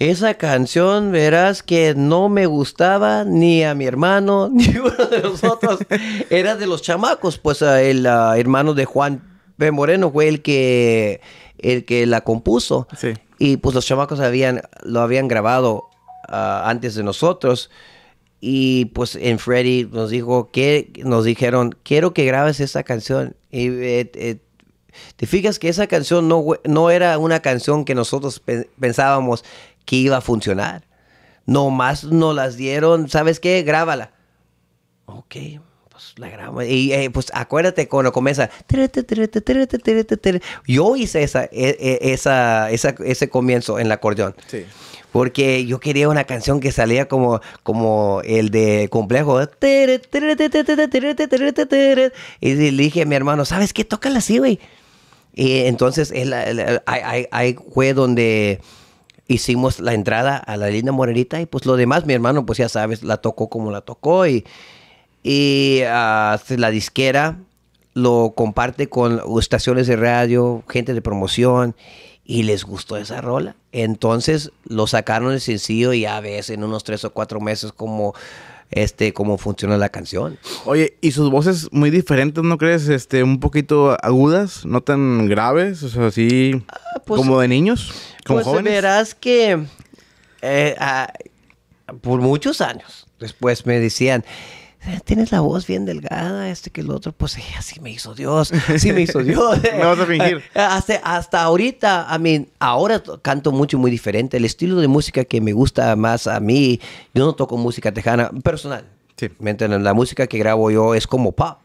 Esa canción, verás que no me gustaba ni a mi hermano, ni uno de nosotros. Era de los chamacos, pues ah, el ah, hermano de Juan P. Moreno fue el que, el que la compuso. Y pues los chamacos habían, lo habían grabado ah, antes de nosotros. Y pues en Freddy nos dijo que nos dijeron, quiero que grabes esa canción. Y eh, eh, te fijas que esa canción no, no era una canción que nosotros pensábamos iba a funcionar. Nomás nos las dieron, ¿sabes qué? Grábala. Ok, pues la grabamos. Y pues acuérdate cuando comienza. Yo hice esa, esa, esa, ese comienzo en el acordeón. Sí. Porque yo quería una canción que salía como, como el de complejo. Y le dije a mi hermano, ¿sabes qué? Tócala así, güey. Y entonces ahí fue donde hicimos la entrada a la linda morenita y pues lo demás, mi hermano, pues ya sabes, la tocó como la tocó y, y ah, la disquera lo comparte con estaciones de radio, gente de promoción y les gustó esa rola. Entonces lo sacaron el sencillo y a veces, en unos tres o cuatro meses como este, cómo funciona la canción. Oye, y sus voces muy diferentes, ¿no crees? Este, un poquito agudas, no tan graves, o sea, así ah, pues, como de niños, como pues jóvenes. verás que eh, ah, por muchos años después me decían, eh, tienes la voz bien delgada, este que el otro, pues eh, así me hizo Dios, así me hizo Dios. No vas a fingir. Hasta, ahorita, a mí, ahora canto mucho, muy diferente. El estilo de música que me gusta más a mí, yo no toco música tejana personal. Sí. ¿Me La música que grabo yo es como pop.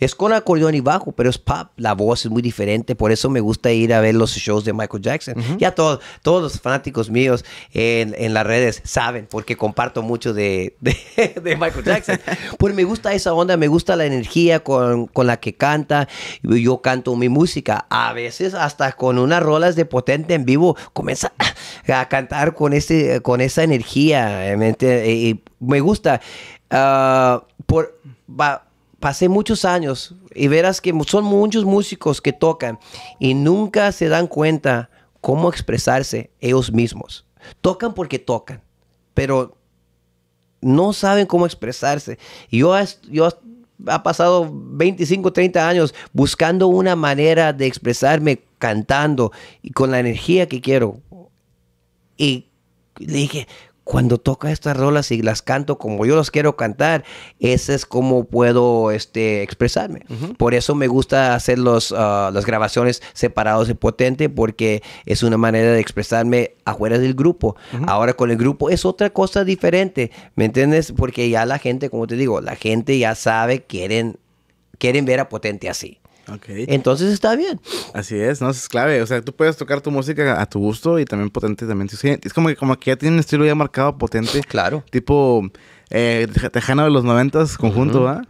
Es con acordeón y bajo, pero es pop. La voz es muy diferente. Por eso me gusta ir a ver los shows de Michael Jackson. Ya todos, todos los fanáticos míos en, las redes saben, porque comparto mucho de, de, Michael Jackson. pues me gusta esa onda, me gusta la energía con, con la que canta. Yo canto mi música. A veces hasta con unas rolas de potente en vivo comienza a cantar con, ese, con esa energía. Y me gusta. Ah, por, pasé muchos años y verás que son muchos músicos que tocan y nunca se dan cuenta cómo expresarse ellos mismos. Tocan porque tocan, pero no saben cómo expresarse. Yo, yo ha pasado 25, 30 años buscando una manera de expresarme cantando y con la energía que quiero. Y le dije, cuando toca estas rolas y las canto como yo las quiero cantar, ese es como puedo este, expresarme. Por eso me gusta hacer los, ah, las grabaciones separados de potente, porque es una manera de expresarme afuera del grupo. Ahora con el grupo es otra cosa diferente, ¿me entiendes? Porque ya la gente, como te digo, la gente ya sabe, quieren, quieren ver a potente así. Entonces está bien. Así es, ¿no? es clave. O sea, tú puedes tocar tu música a tu gusto y también potente también. Es como que, como que ya tiene un estilo ya marcado potente. Claro. Tipo eh, Tejano de los noventas, conjunto, ¿verdad?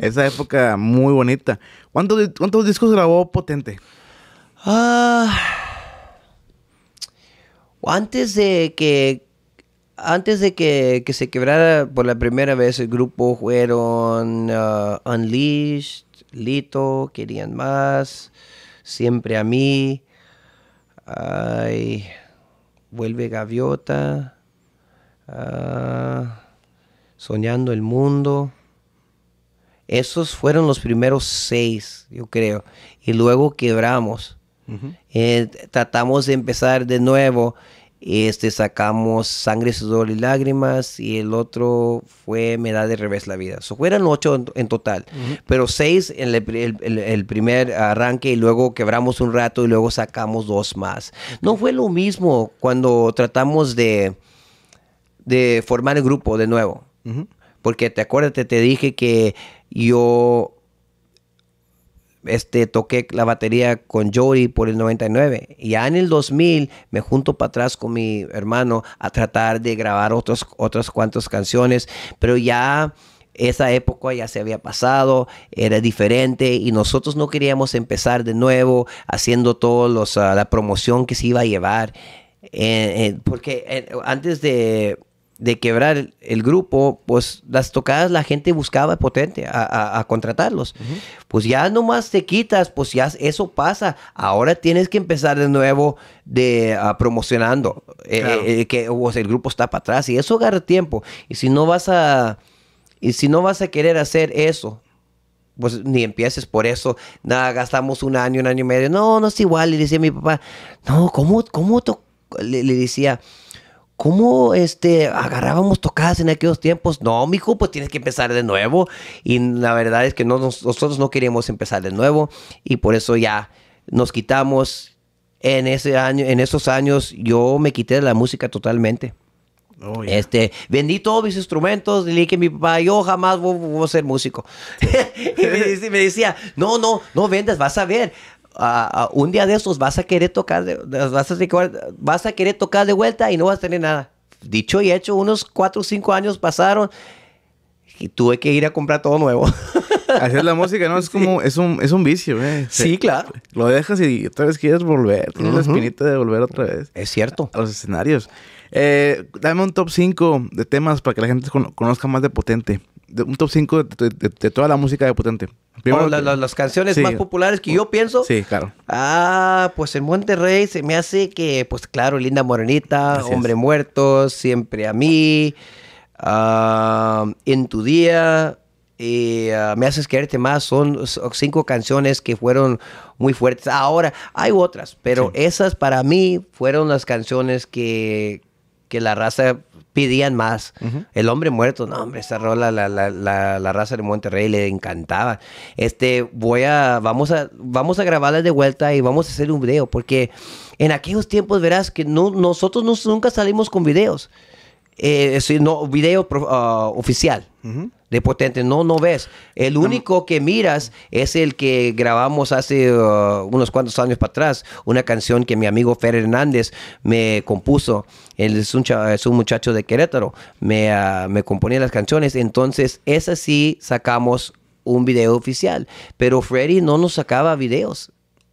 Esa época muy bonita. ¿Cuántos, cuántos discos grabó potente? Ah. antes de que antes de que, que, se quebrara por la primera vez el grupo fueron ah, Unleashed, Lito, querían más, siempre a mí, ay, vuelve gaviota, ah, soñando el mundo. Esos fueron los primeros seis, yo creo. Y luego quebramos. Eh, tratamos de empezar de nuevo este sacamos Sangre, Sudor y Lágrimas y el otro fue Me da de revés la vida. So, fueron ocho en, total, pero seis en el, primer arranque y luego quebramos un rato y luego sacamos dos más. No fue lo mismo cuando tratamos de, de formar el grupo de nuevo. Porque te acuerdas, te dije que yo este, toqué la batería con Jody por el 99. Y ya en el 2000 me junto para atrás con mi hermano a tratar de grabar otros, otras cuantas canciones, pero ya esa época ya se había pasado, era diferente y nosotros no queríamos empezar de nuevo haciendo toda uh, la promoción que se iba a llevar. Eh, eh, porque eh, antes de de quebrar el grupo, pues las tocadas la gente buscaba potente a, contratarlos. Pues ya nomás te quitas, pues ya eso pasa. Ahora tienes que empezar de nuevo de ah, promocionando eh, eh, eh, que o el grupo está para atrás y eso agarra tiempo. Y si no vas a y si no vas a querer hacer eso, pues ni empieces por eso. Nada, gastamos un año, un año y medio. No, no es igual. Le decía mi papá, no, ¿cómo, cómo le decía? ¿Cómo este, agarrábamos tocadas en aquellos tiempos? No, mijo, pues tienes que empezar de nuevo. Y la verdad es que nosotros no queríamos empezar de nuevo. Y por eso ya nos quitamos. En, ese año, en esos años yo me quité de la música totalmente. Oh, este, vendí todos mis instrumentos, le dije a mi papá, yo jamás voy, a ser músico. y me, decía, no, no, no vendas, vas a ver un día de esos vas a querer tocar, de, vas, a, vas a querer tocar de vuelta y no vas a tener nada. Dicho y hecho, unos 4 o 5 años pasaron y tuve que ir a comprar todo nuevo. es la música, ¿no? Es como, es, un, es un vicio, ¿eh? Sí, claro. Lo dejas y otra vez quieres volver. Tienes la espinita de volver otra vez. Es cierto. A, los escenarios. Eh, dame un top 5 de temas para que la gente conozca más de Potente un top 5 de, toda la música de Potente. las canciones más populares que yo pienso. Sí, claro. Ah, pues en Monterrey se me hace que, pues claro, Linda Morenita, Hombre Muerto, Siempre a mí, ah, En tu Día. Y eh, ah, me haces quererte más. Son, cinco canciones que fueron muy fuertes. Ahora, hay otras, pero esas para mí fueron las canciones que, que la raza ...pidían más. El hombre muerto, no, hombre, esa rola, la, la, raza de Monterrey le encantaba. Este, voy a, vamos a, vamos a grabarla de vuelta y vamos a hacer un video, porque en aquellos tiempos verás que no, nosotros nunca salimos con videos. Eh, no, video ah, oficial de potente. No, no ves. El único que miras es el que grabamos hace uh, unos cuantos años para atrás, una canción que mi amigo Fer Hernández me compuso. Él es un, es un muchacho de Querétaro, me, uh, me componía las canciones. Entonces, esa sí sacamos un video oficial, pero Freddy no nos sacaba videos.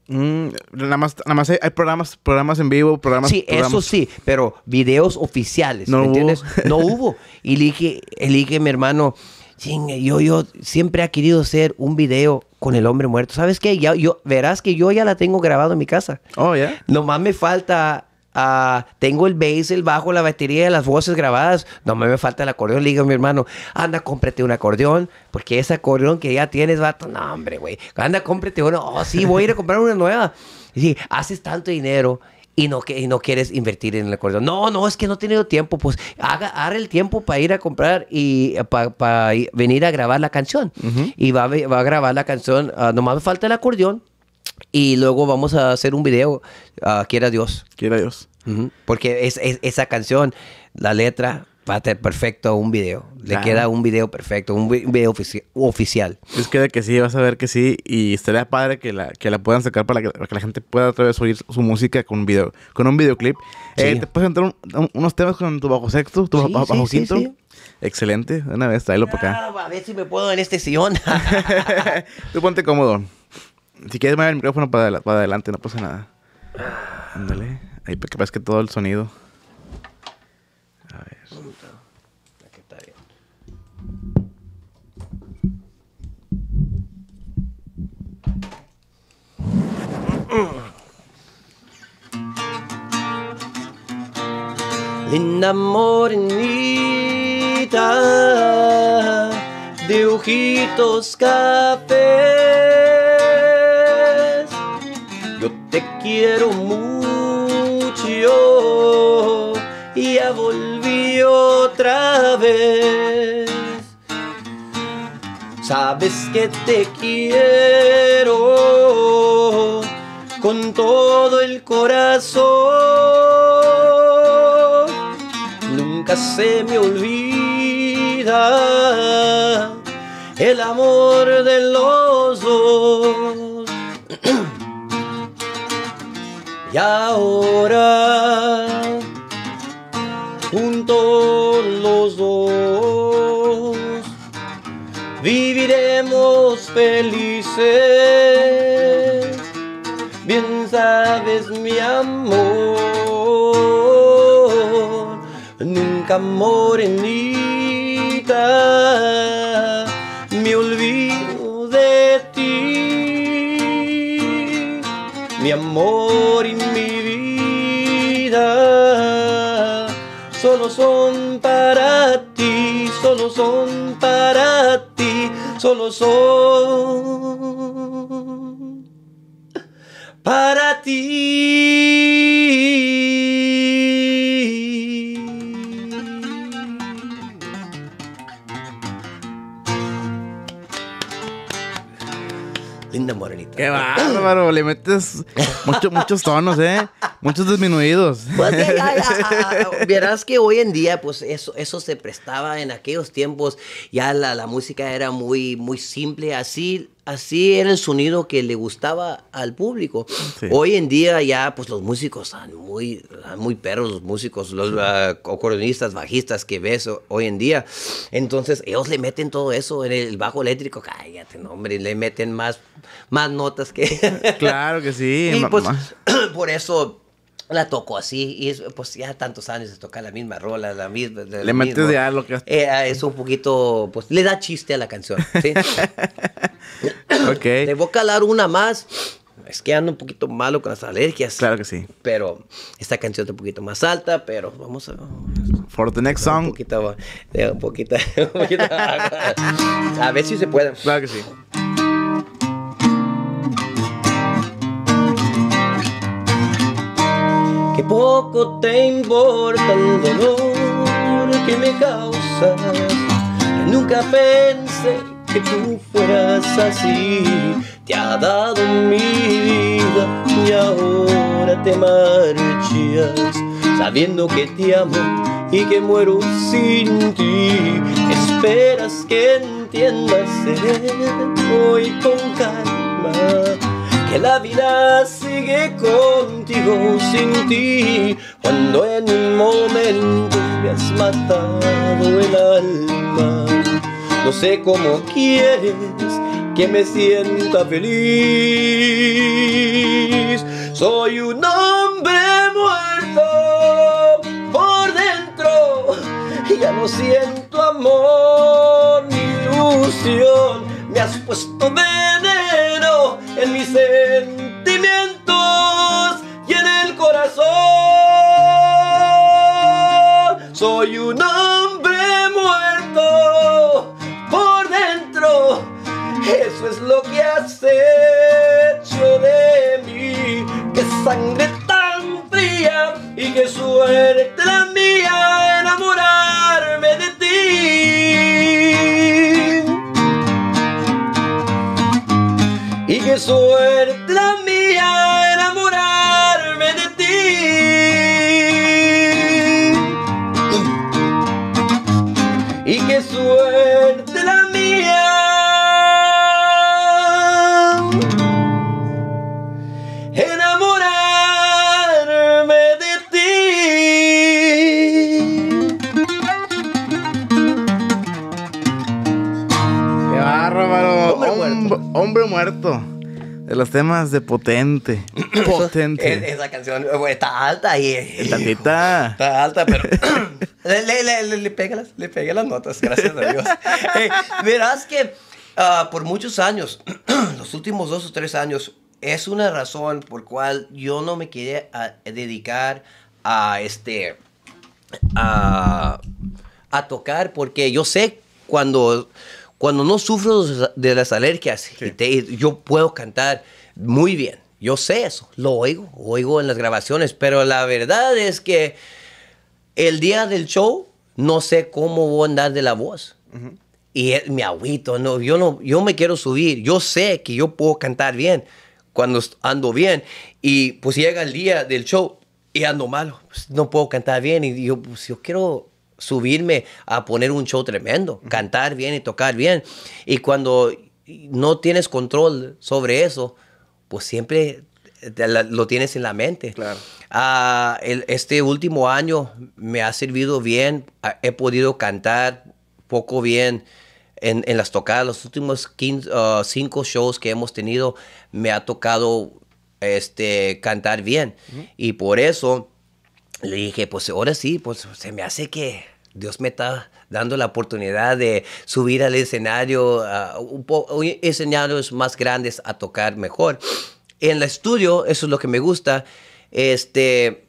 Mm, nada más, nada más hay, programas, programas en vivo, programas. Sí, eso sí, pero videos oficiales, no hubo. entiendes? No hubo. Y le mi hermano, yo, yo siempre he querido hacer un video con el hombre muerto. ¿Sabes qué? Ya, yo, verás que yo ya la tengo grabado en mi casa. Oh, ya. Nomás me falta ah, tengo el bass, el bajo, la batería, las voces grabadas. No me, me falta el acordeón. Le digo a mi hermano, anda, cómprate un acordeón, porque ese acordeón que ya tienes, vato, no, hombre, güey. Anda, cómprate uno. Oh, sí, voy a ir a comprar una nueva. Y haces tanto dinero y no, quieres invertir en el acordeón. No, no, es que no he tenido tiempo. Pues haga, el tiempo para ir a comprar y eh, para venir a grabar la canción. Y va, a grabar la canción. Ah, nomás me falta el acordeón. Y luego vamos a hacer un video. Ah, quiera Dios. Quiera Dios. Porque esa canción, la letra, Va a ser perfecto un video. Le queda un video perfecto, un video oficial. Es que de que sí, vas a ver que sí. Y estaría padre que la, que la puedan sacar para que, la gente pueda otra vez oír su música con un video, con un videoclip. Eh, ¿Te puedes entrar unos temas con tu bajo sexto, tu bajo, quinto. sí, quinto? Excelente, una vez, tráelo para acá. Ah, a ver si me puedo en este sillón. Tú ponte cómodo. Si quieres mover el micrófono para, para adelante, no pasa nada. Ándale. Ahí capaz que todo el sonido. linda morenita de ojitos cafés. Yo te quiero mucho y ya volví otra vez. Sabes que te quiero con todo el corazón nunca se me olvida el amor de los dos. y ahora, juntos los dos, viviremos felices. Bien sabes mi amor blanca morenita, me olvido de ti, mi amor y mi vida solo son para ti, solo son para ti, solo son para ti. linda morenita. Qué bárbaro, le metes muchos tonos, ¿eh? Muchos disminuidos. Pues, verás que hoy en día, pues eso, eso se prestaba en aquellos tiempos. Ya la, la música era muy, muy simple, así así era el sonido que le gustaba al público. Hoy en día ya, pues los músicos son muy, muy perros, los músicos, los acordeonistas, ah, bajistas que ves hoy en día. Entonces, ellos le meten todo eso en el bajo eléctrico. Cállate, hombre, le meten más, más notas que... claro que sí. y pues, por eso la toco así y pues ya tantos años de tocar la misma rola, la misma. le metes de lo que... Eh, ah, es un poquito, pues le da chiste a la canción, ¿sí? ok. Le voy a calar una más. Es que ando un poquito malo con las alergias. Claro que sí. Pero esta canción está un poquito más alta, pero vamos a... For the next song. un poquito, eh, un poquito a ver si se puede. Claro que sí. poco te importa el dolor que me causas. nunca pensé que tú fueras así. Te ha dado mi vida y ahora te marchas. Sabiendo que te amo y que muero sin ti. Esperas que entiendas, seré hoy con calma que la vida sigue contigo sin ti cuando en un momento me has matado el alma. No sé cómo quieres que me sienta feliz. Soy un hombre muerto por dentro y ya no siento amor ni ilusión. Me has puesto veneno en mis sentimientos y en el corazón. Soy un hombre muerto por dentro, eso es lo que has hecho de mí, que sangre temas de potente. potente. Esa canción eh, está alta y. Está alta, pero. le, le, le, le, pegué las, le pegué las notas, gracias a Dios. verás que ah, por muchos años, los últimos dos o tres años, es una razón por cual yo no me quería ah, dedicar a este. A, a tocar, porque yo sé cuando cuando no sufro de las alergias, yo puedo cantar muy bien. Yo sé eso, lo oigo, oigo en las grabaciones, pero la verdad es que el día del show no sé cómo voy a andar de la voz. Y me mi agüito, no, yo no, yo me quiero subir, yo sé que yo puedo cantar bien cuando ando bien y pues llega el día del show y ando malo, pues, no puedo cantar bien y yo pues, yo quiero subirme a poner un show tremendo, cantar bien y tocar bien. Y cuando no tienes control sobre eso, pues siempre eh, lo tienes en la mente. Claro. Ah, este último año me ha servido bien, ah, he podido cantar poco bien en, las tocadas. Los últimos ah, cinco shows que hemos tenido me ha tocado este, cantar bien. Y por eso le dije, pues ahora sí, pues se me hace que Dios me está dando la oportunidad de subir al escenario, uh, un más grandes a tocar mejor. En el estudio, eso es lo que me gusta, este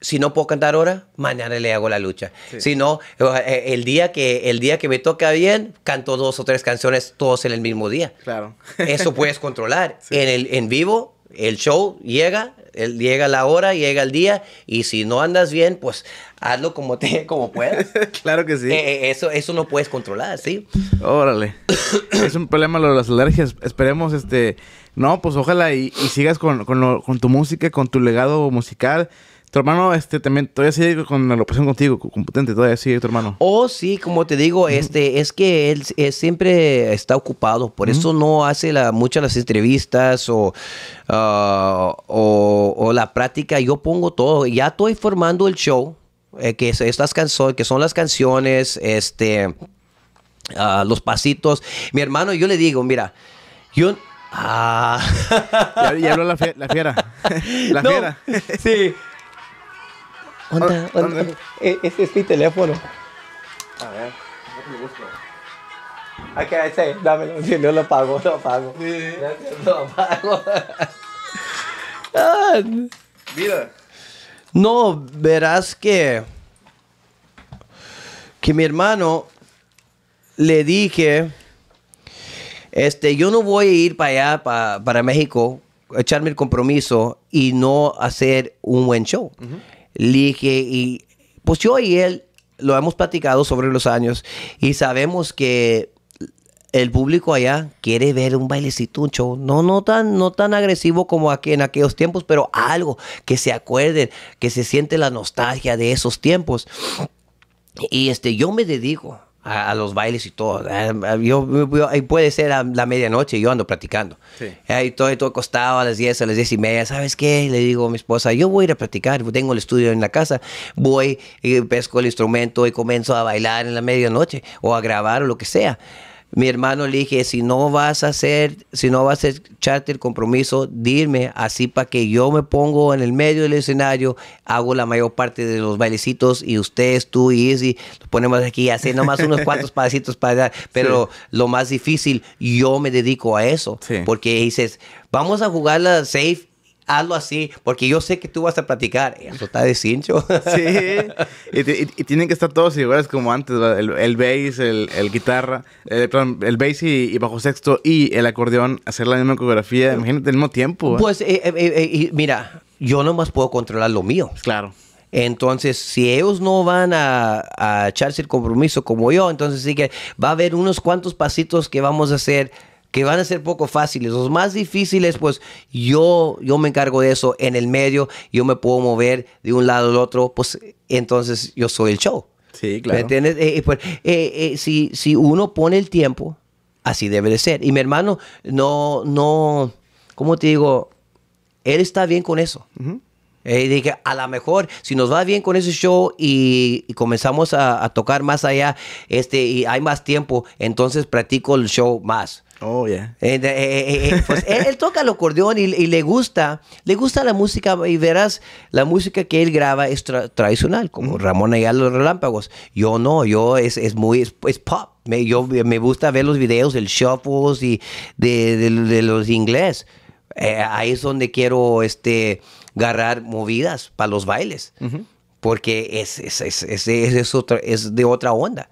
si no puedo cantar ahora, mañana le hago la lucha. Si no, eh, el día, que, el día que me toca bien, canto dos o tres canciones todos en el mismo día. Claro. Eso puedes controlar. En, el, en vivo, el show llega, llega la hora, llega el día, y si no andas bien, pues hazlo como te, como puedas. claro que sí. Eh, eh, eso, eso no puedes controlar, sí. Órale. es un problema lo de las alergias. Esperemos, este, no, pues ojalá y, sigas con, con tu música, con tu legado musical. Tu hermano, este, también todavía sigue con la operación contigo, competente todavía sigue tu hermano. Oh, sí, como te digo, este, es que él, siempre está ocupado, por eso no hace la, muchas las entrevistas ah, o, o, la práctica. Yo pongo todo, ya estoy formando el show, eh, que, estas que son las canciones, este, ah, los pasitos. Mi hermano, yo le digo, mira, yo... Ah. ya, habló la, fiera. La no, fiera. sí. Este Es, mi teléfono. A ver, no te gusta. Ah, no lo pago, lo pago. lo pago. Ah, Mira. No, verás que. Que mi hermano le dije. Este, yo no voy a ir para allá, para, México, echarme el compromiso y no hacer un buen show. Lige y pues yo y él lo hemos platicado sobre los años y sabemos que el público allá quiere ver un bailecito, un show. No, no tan, no tan agresivo como aquí en aquellos tiempos, pero algo que se acuerden, que se siente la nostalgia de esos tiempos. Y este, yo me dedico a, los bailes y todo. puede ser a la medianoche, yo ando practicando. Sí. Ahí todo, todo acostado a las 10, a las diez y media. ¿Sabes qué? Le digo a mi esposa, yo voy a ir a practicar, tengo el estudio en la casa, voy y pesco el instrumento y comienzo a bailar en la medianoche o a grabar o lo que sea mi hermano le dije, si no vas a hacer, si no vas a echarte el compromiso, dime así para que yo me pongo en el medio del escenario, hago la mayor parte de los bailecitos y ustedes, tú y Izzy, lo ponemos aquí, hacen nomás unos cuantos pasitos para allá, pero lo, más difícil, yo me dedico a eso, porque dices, vamos a jugar la safe, hazlo así, porque yo sé que tú vas a platicar. Eso está de cincho. Sí. Y, tienen que estar todos iguales como antes, el, el, bass, el, guitarra, el, eh, el bass y, bajo sexto y el acordeón, hacer la misma ecografía. imagínate, el mismo tiempo. Pues, eh, eh, mira, yo nomás puedo controlar lo mío. Claro. Entonces, si ellos no van a, a echarse el compromiso como yo, entonces sí que va a haber unos cuantos pasitos que vamos a hacer que van a ser poco fáciles. Los más difíciles, pues yo, yo me encargo de eso en el medio, yo me puedo mover de un lado al otro, pues entonces yo soy el show. Sí, claro. ¿Me eh, eh, pues, eh, si, si uno pone el tiempo, así debe de ser. Y mi hermano, no, no, ¿cómo te digo? Él está bien con eso. dije, a lo mejor, si nos va bien con ese show y, comenzamos a, a, tocar más allá, este, y hay más tiempo, entonces practico el show más. Oh, yeah. Eh, eh, eh, pues, él, toca el acordeón y, le gusta, le gusta la música y verás, la música que él graba es tradicional, como mm. Ramón Ayala los Relámpagos. Yo no, yo es, es muy, es, pop. Me, yo, me gusta ver los videos del shuffles y de, los inglés. ahí es donde quiero este, agarrar movidas para los bailes. porque es, es, es, es, es, de otra onda.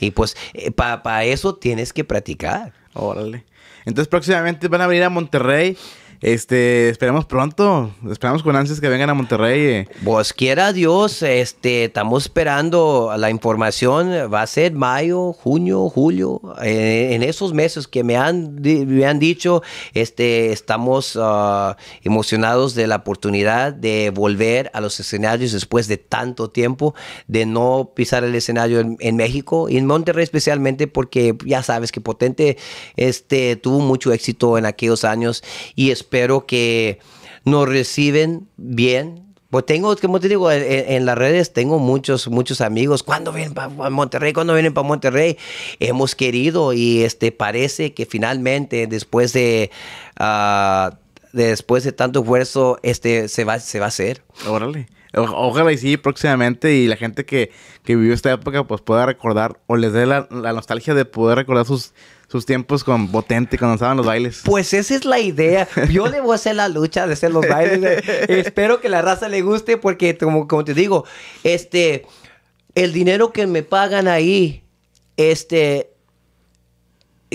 Y pues para eso tienes que practicar. Órale. Entonces próximamente van a venir a Monterrey este, esperemos pronto, esperamos con ansias que vengan a Monterrey. Eh. Pues quiera Dios, este, estamos esperando la información, va a ser mayo, junio, julio, eh, en esos meses que me han, me han dicho, este, estamos ah, emocionados de la oportunidad de volver a los escenarios después de tanto tiempo, de no pisar el escenario en, México y en Monterrey especialmente porque ya sabes que Potente este, tuvo mucho éxito en aquellos años y es espero que nos reciben bien. Pues tengo, como te digo, en, las redes tengo muchos, muchos amigos. ¿Cuándo vienen para Monterrey? ¿Cuándo vienen para Monterrey? Hemos querido y este parece que finalmente después de... Ah, después de tanto esfuerzo, este, se, va, se va a hacer. Órale ojalá y sí, próximamente. Y la gente que, vivió esta época, pues pueda recordar o les dé la, nostalgia de poder recordar sus, sus tiempos con Botente, cuando estaban los bailes. Pues esa es la idea. Yo le voy a hacer la lucha de hacer los bailes. Espero que la raza le guste porque, como, como te digo, este, el dinero que me pagan ahí, este,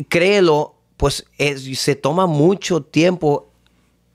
créelo, pues se toma mucho tiempo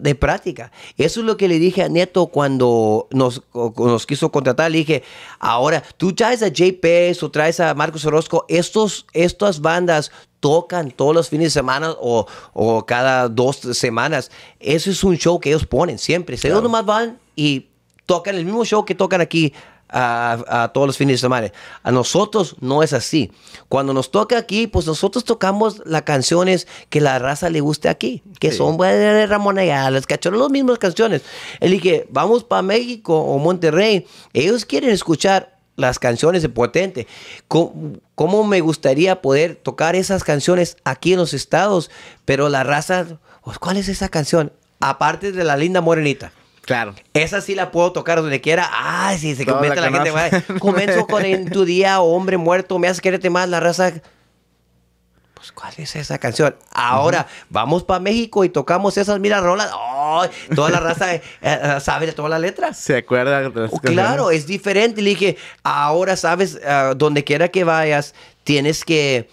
de práctica. Eso es lo que le dije a Neto cuando nos, nos quiso contratar. Le dije, ahora, tú traes a jp o traes a Marcos Orozco, estos, estas bandas tocan todos los fines de semana o, o cada dos semanas. Eso es un show que ellos ponen siempre. se Ellos nomás van y tocan el mismo show que tocan aquí a, todos los fines de semana. A nosotros no es así. Cuando nos toca aquí, pues nosotros tocamos las canciones que la raza le guste aquí, que sí. son pues, Ramón Ayala, Cachorros, las mismas canciones. Él dije, vamos para México o Monterrey, ellos quieren escuchar las canciones de Potente. ¿Cómo, me gustaría poder tocar esas canciones aquí en los estados? Pero la raza, pues, ¿cuál es esa canción? Aparte de la linda morenita. Claro. Esa sí la puedo tocar donde quiera. Ah, sí, se comenta la, gente. Comenzó con en tu día, hombre muerto, me hace quererte más la raza. Pues, ¿cuál es esa canción? Ahora, vamos para México y tocamos esas, mira, rolas. toda la raza eh, eh, sabe de toda la letra. ¿Se acuerda? Oh, claro, es diferente. Le dije, ahora sabes, ah, donde quiera que vayas, tienes que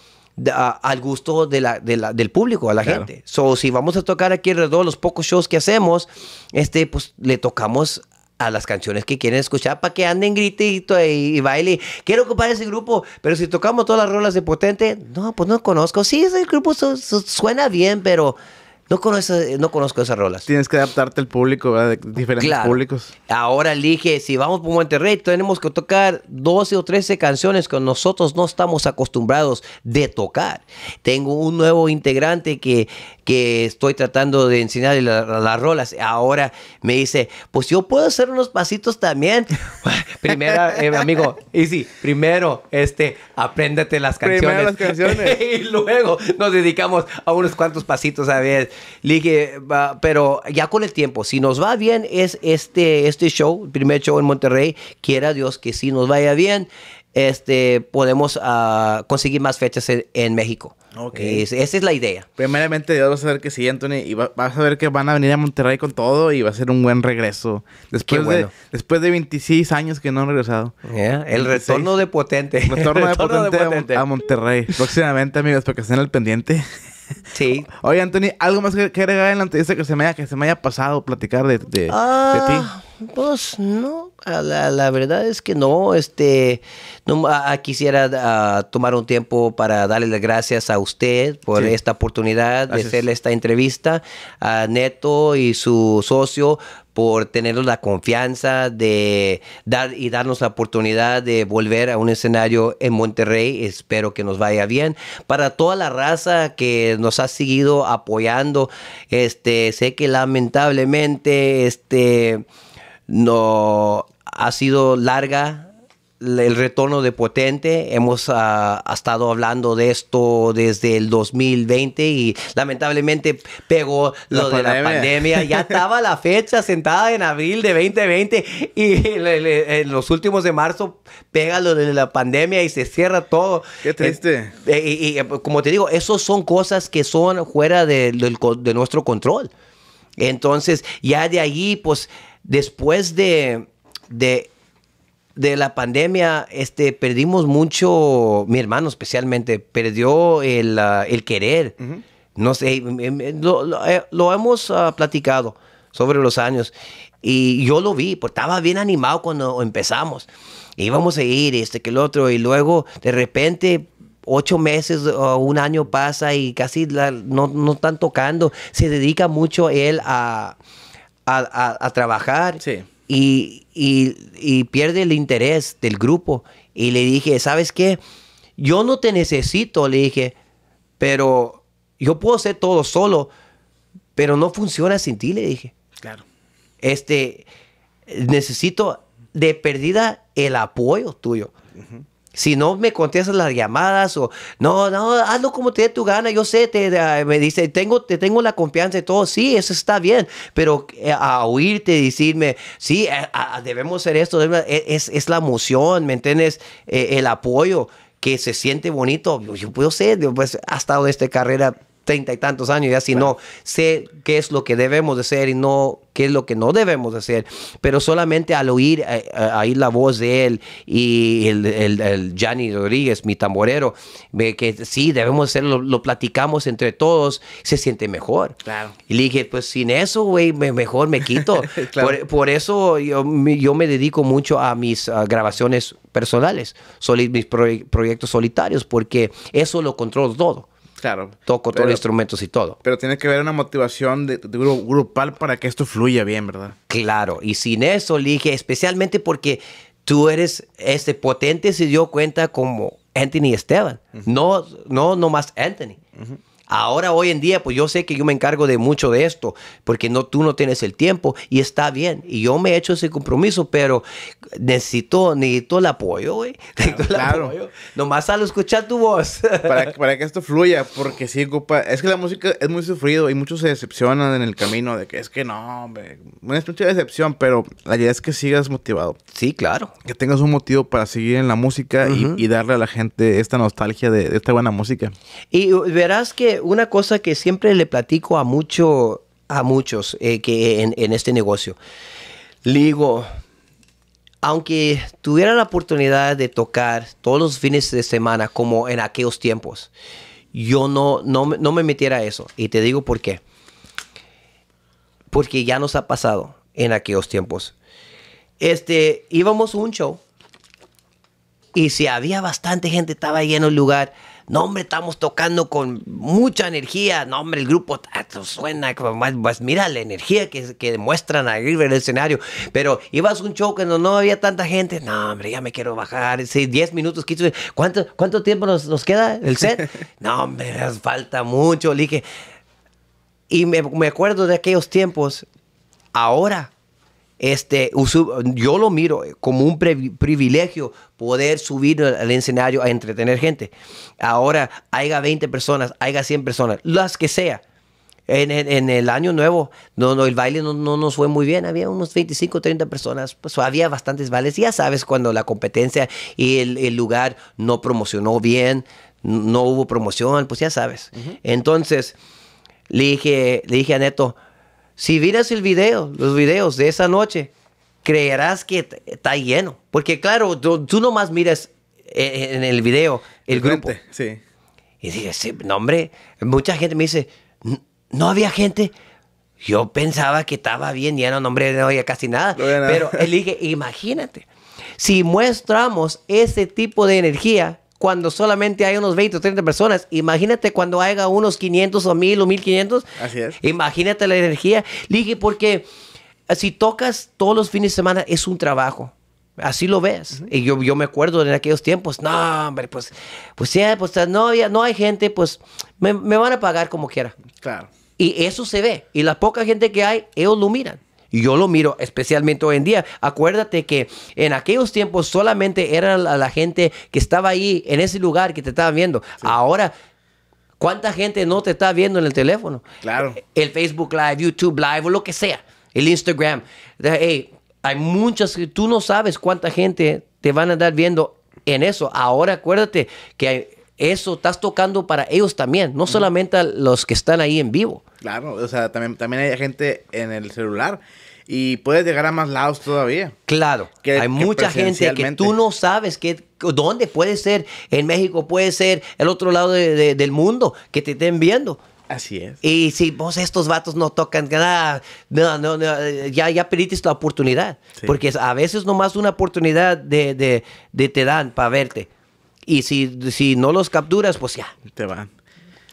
al gusto de la, del público, a la gente. So, si vamos a tocar aquí alrededor los pocos shows que hacemos, este, pues le tocamos a las canciones que quieren escuchar para que anden gritito y, baile. Quiero ocupar ese grupo, pero si tocamos todas las rolas de Potente, no, pues no conozco. Sí, ese grupo suena bien, pero no conozco, no conozco esas rolas. Tienes que adaptarte al público, ¿verdad? De diferentes públicos. Ahora elige, si vamos por Monterrey, tenemos que tocar 12 o 13 canciones que nosotros no estamos acostumbrados de tocar. Tengo un nuevo integrante que, que estoy tratando de enseñarle las rolas. Ahora me dice, pues yo puedo hacer unos pasitos también. Primero, eh, amigo amigo, sí primero, este, las canciones. Primero las canciones. y luego nos dedicamos a unos cuantos pasitos a ver dije, pero ya con el tiempo, si nos va bien es este, este show, el primer show en Monterrey, quiera Dios que si nos vaya bien, este, podemos ah, conseguir más fechas en, México. Es, esa es la idea. Primeramente, Dios va a saber que sí, Anthony. Y va, vas a ver que van a venir a Monterrey con todo y va a ser un buen regreso. Después, de, después de 26 años que no han regresado. El, retorno de potente. el retorno de potente, A, a Monterrey. Próximamente, amigos, para que estén al pendiente. Sí. Oye, Anthony, ¿algo más que, que agregar en la que se me haya, pasado platicar de, ti? Ah, pues no, ah, la, la, verdad es que no. Este, no, ah, quisiera tomar un tiempo para darle las gracias a usted por esta oportunidad de hacerle esta entrevista, a Neto y su socio por tenernos la confianza de dar y darnos la oportunidad de volver a un escenario en Monterrey. Espero que nos vaya bien. Para toda la raza que nos ha seguido apoyando, este, sé que lamentablemente este, no ha sido larga el retorno de Potente. Hemos ah, estado hablando de esto desde el 2020 y lamentablemente pegó lo de la pandemia. Ya estaba la fecha sentada en abril de 2020 y en los últimos de marzo pega lo de la pandemia y se cierra todo. Qué triste. Eh, eh, y, eh, como te digo, esas son cosas que son fuera de, nuestro control. Entonces, ya de ahí, pues, después de de la pandemia, este, perdimos mucho, mi hermano especialmente, perdió el, ah, el querer. No sé, em, em, lo, lo, eh, hemos ah, platicado sobre los años. Y yo lo vi, porque estaba bien animado cuando empezamos. Íbamos a ir, este que el otro, y luego de repente ocho meses o un año pasa y casi no, no, están tocando. Se dedica mucho él a, a, a, a trabajar. Sí y, pierde el interés del grupo. Y le dije, ¿sabes qué? Yo no te necesito, le dije, pero yo puedo hacer todo solo, pero no funciona sin ti, le dije. Claro. Este, necesito de perdida el apoyo tuyo si no me contestas las llamadas o no, no, hazlo como te dé tu gana, yo sé, te, me dice, tengo, te tengo la confianza y todo, sí, eso está bien, pero eh, a oírte decirme, sí, eh, debemos hacer esto, e, es, la emoción, ¿me entiendes? Eh, el apoyo que se siente bonito, yo, puedo sé, pues estado de esta carrera treinta y tantos años ya, sino no, sé qué es lo que debemos de hacer y no qué es lo que no debemos de hacer. Pero solamente al oír eh, eh, ahí la voz de él y el, el, el Gianni Rodríguez, mi tamborero, que sí, debemos hacerlo, lo platicamos entre todos, se siente mejor. Claro. Y le dije, pues sin eso, güey, mejor me quito. por, eso yo, yo, me dedico mucho a mis grabaciones personales, mis proyectos solitarios, porque eso lo controlo todo. Claro. Toco todos los instrumentos y todo. Pero tiene que haber una motivación de, grupal para que esto fluya bien, ¿verdad? Claro, y sin eso, Lige, especialmente porque tú eres este potente se dio cuenta como Anthony Esteban, no, no más Anthony. Ahora, hoy en día, pues yo sé que yo me encargo de mucho de esto, porque no, tú no tienes el tiempo y está bien. Y yo me he hecho ese compromiso, pero necesito, necesito el apoyo, güey. Necesito claro, el apoyo. Nomás al escuchar tu voz. para, que esto fluya, porque sí, ocupa. Es que la música es muy sufrido y muchos se decepcionan en el camino de que es que no, hombre. Es mucha decepción, pero la idea es que sigas motivado. Sí, claro. Que tengas un motivo para seguir en la música y, darle a la gente esta nostalgia de esta buena música. Y verás que una cosa que siempre le platico a, mucho, a muchos eh, que en, este negocio. Le digo, aunque tuviera la oportunidad de tocar todos los fines de semana como en aquellos tiempos, yo no, me metiera a eso. Y te digo por qué. Porque ya nos ha pasado en aquellos tiempos. Este, íbamos un show y si había bastante gente, estaba lleno el lugar, no, hombre, estamos tocando con mucha energía. No, hombre, el grupo ah, suena. mira la energía que, que demuestran en el escenario. Pero ibas a un show que no, no había tanta gente. No, hombre, ya me quiero bajar. 10 minutos, 15 ¿Cuánto, cuánto tiempo nos, queda el set? no, hombre, falta mucho. Y me, me acuerdo de aquellos tiempos. Ahora este, yo lo miro como un privilegio poder subir al escenario a entretener gente. Ahora, haya 20 personas, haya 100 personas, las que sea. En, el año nuevo, no, no el baile no, nos fue muy bien, había unos 25, 30 personas, pues había bastantes bailes. Ya sabes, cuando la competencia y el, lugar no promocionó bien, no hubo promoción, pues ya sabes. Entonces, le dije, le dije a Neto, si miras el video, los videos de esa noche, creerás que está lleno. Porque claro, tú, nomás miras eh, eh, en el video el grupo. Sí. Y dices, sí, hombre, mucha gente me dice, no había gente. Yo pensaba que estaba bien lleno, no, hombre, no había casi nada. nada. Pero él dije, imagínate, si mostramos ese tipo de energía, cuando solamente hay unos 20 o 30 personas. Imagínate cuando haya unos 500 o 1000 o 1500. Así es. Imagínate la energía. dije, porque eh, si tocas todos los fines de semana es un trabajo. Así lo ves. Y yo, yo me acuerdo en aquellos tiempos, no, hombre, pues, pues, ya, pues no, había no hay gente, pues me, me van a pagar como quiera. Claro. Y eso se ve. Y la poca gente que hay, ellos lo miran. Yo lo miro especialmente hoy en día. Acuérdate que en aquellos tiempos solamente era la, gente que estaba ahí en ese lugar que te estaba viendo. Ahora ¿Cuánta gente no te está viendo en el teléfono? Claro. El Facebook Live, YouTube Live o lo que sea. El Instagram. Hey, hay muchas que tú no sabes cuánta gente te van a andar viendo en eso. Ahora acuérdate que hay, eso estás tocando para ellos también, no solamente los que están ahí en vivo. Claro, o sea, también, también hay gente en el celular y puedes llegar a más lados todavía. Claro, que, hay mucha gente que tú no sabes dónde puede ser, en México puede ser, el otro lado del mundo, que te estén viendo. Así es. Y si vos estos vatos no tocan nada, no, no, ya, ya perdiste la oportunidad. Porque a veces nomás una oportunidad de te dan para verte. Y si, no los capturas, pues ya. Te van.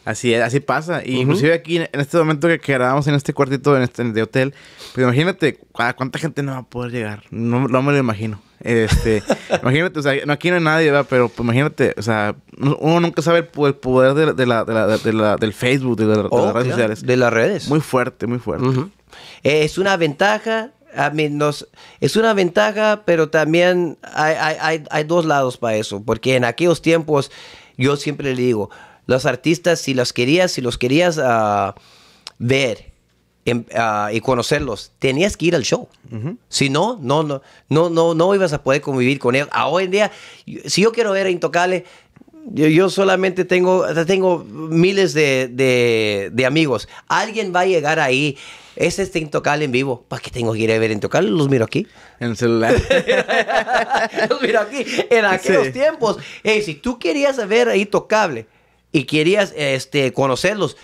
Así, así pasa. Y Inclusive aquí, en este momento que, grabamos en este cuartito de este, hotel, pues imagínate cuánta gente no va a poder llegar. No, me lo imagino. Este, imagínate, o sea, aquí no hay nadie, ¿verdad? Pero pues, imagínate, o sea, uno nunca sabe el, poder del Facebook, de, las oh, redes sociales. De las redes. Muy fuerte, muy fuerte. Eh, es una ventaja a nos, es una ventaja, pero también hay, hay, hay, dos lados para eso, porque en aquellos tiempos yo siempre le digo, los artistas, si los querías, si los querías ah, ver em, ah, y conocerlos, tenías que ir al show. Si no, no, no, no, no, no ibas a poder convivir con ellos. hoy en día, si yo quiero ver a Intocable, yo, solamente tengo, tengo miles de, de, de amigos. Alguien va a llegar ahí ese es Intocable en vivo. ¿Para qué tengo que ir a ver Intocable? Los miro aquí. En el celular. los miro aquí. En aquellos tiempos. si tú querías ver ahí Intocable y querías este, conocerlos,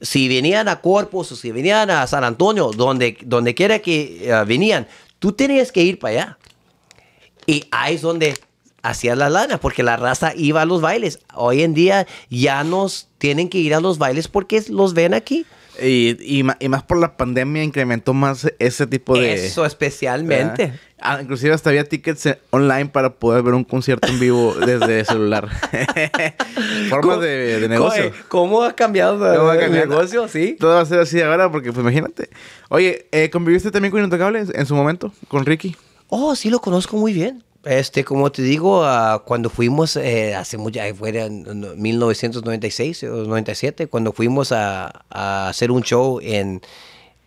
si venían a Corpus o si venían a San Antonio, donde, donde quiera que eh, venían, tú tenías que ir para allá. Y ahí es donde hacía la lana, porque la raza iba a los bailes. Hoy en día ya nos tienen que ir a los bailes porque los ven aquí. Y, más por la pandemia incrementó más ese tipo de... Eso especialmente. Ah, inclusive hasta había tickets online para poder ver un concierto en vivo desde celular. Formas de, de, negocio. ¿Cómo ha cambiado el negocio? Sí. Todo va a ser así ahora porque pues imagínate. Oye, eh, ¿conviviste también con Intocable en su momento? ¿Con Ricky? Oh, sí, lo conozco muy bien. Este, como te digo, ah, cuando fuimos, eh, hace fuera en 1996 o 97, cuando fuimos a, a hacer un show en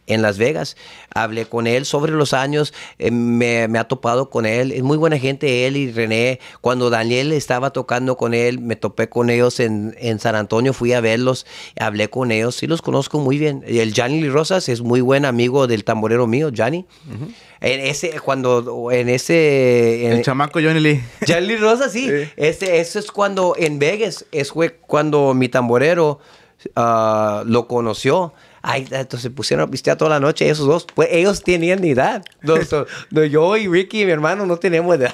en Las Vegas. Hablé con él sobre los años, eh, me, ha topado con él, es muy buena gente él y René. Cuando Daniel estaba tocando con él, me topé con ellos en, San Antonio, fui a verlos, hablé con ellos, y los conozco muy bien. El Johnny Rosas es muy buen amigo del tamborero mío, Johnny. En ese, cuando, en ese... el chamaco Johnny Lee. Rosas, sí. Ese, eso es cuando, en Vegas, es fue cuando mi tamborero ah, lo conoció Ay, entonces pusieron a pistear toda la noche esos dos. Pues ellos tenían edad. yo y Ricky, mi hermano, no tenemos edad.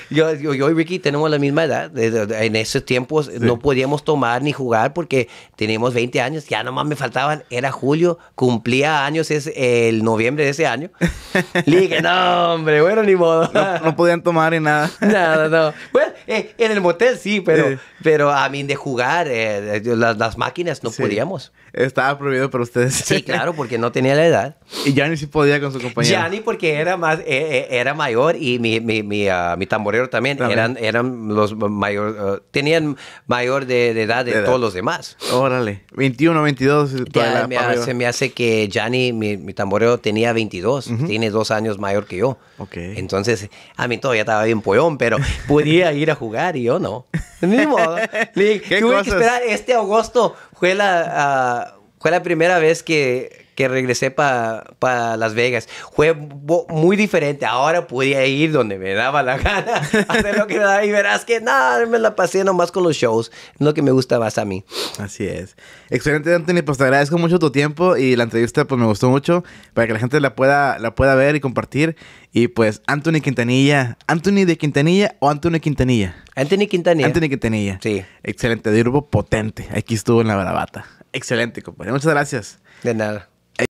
yo, y Ricky tenemos la misma edad. En esos tiempos no podíamos tomar ni jugar porque teníamos 20 años. Ya nomás me faltaban. Era julio, cumplía años es el noviembre de ese año. dije, no, hombre, bueno, ni modo. no, podían tomar ni nada. nada, no. Bueno, eh, en el motel sí, pero, pero a mí de jugar, eh, las, máquinas no podíamos. Estaba prohibido para ustedes. Sí, claro, porque no tenía la edad. Y Yanni sí podía con su compañero. Yanni porque era más, eh, eh, era mayor y mi, mi, mi, ah, tamborero también, Eran, eran los mayores ah, tenían mayor de, edad de, todos los demás. Órale, 21, 22. se me hace que Yanni, mi, tamborero, tenía 22, tiene dos años mayor que yo. Ok. Entonces, a mí todavía estaba bien pollón, pero podía ir a jugar y yo no. Ni modo. tuve que esperar este agosto fue la, ah, fue la primera vez que, que regresé para Las Vegas. Fue muy diferente. Ahora podía ir donde me daba la gana, hacer lo que me daba. Y verás que nada, me la pasé nomás con los shows. Es lo que me gusta más a mí. Así es. Excelente, Anthony. Pues te agradezco mucho tu tiempo y la entrevista pues me gustó mucho para que la gente la pueda, la pueda ver y compartir. Y pues Anthony Quintanilla, Anthony de Quintanilla o Anthony Quintanilla. Anthony Quintanilla. Anthony Quintanilla. Sí. Excelente, de potente. Aquí estuvo en la barabata. Excelente, compañero. Muchas gracias. De nada.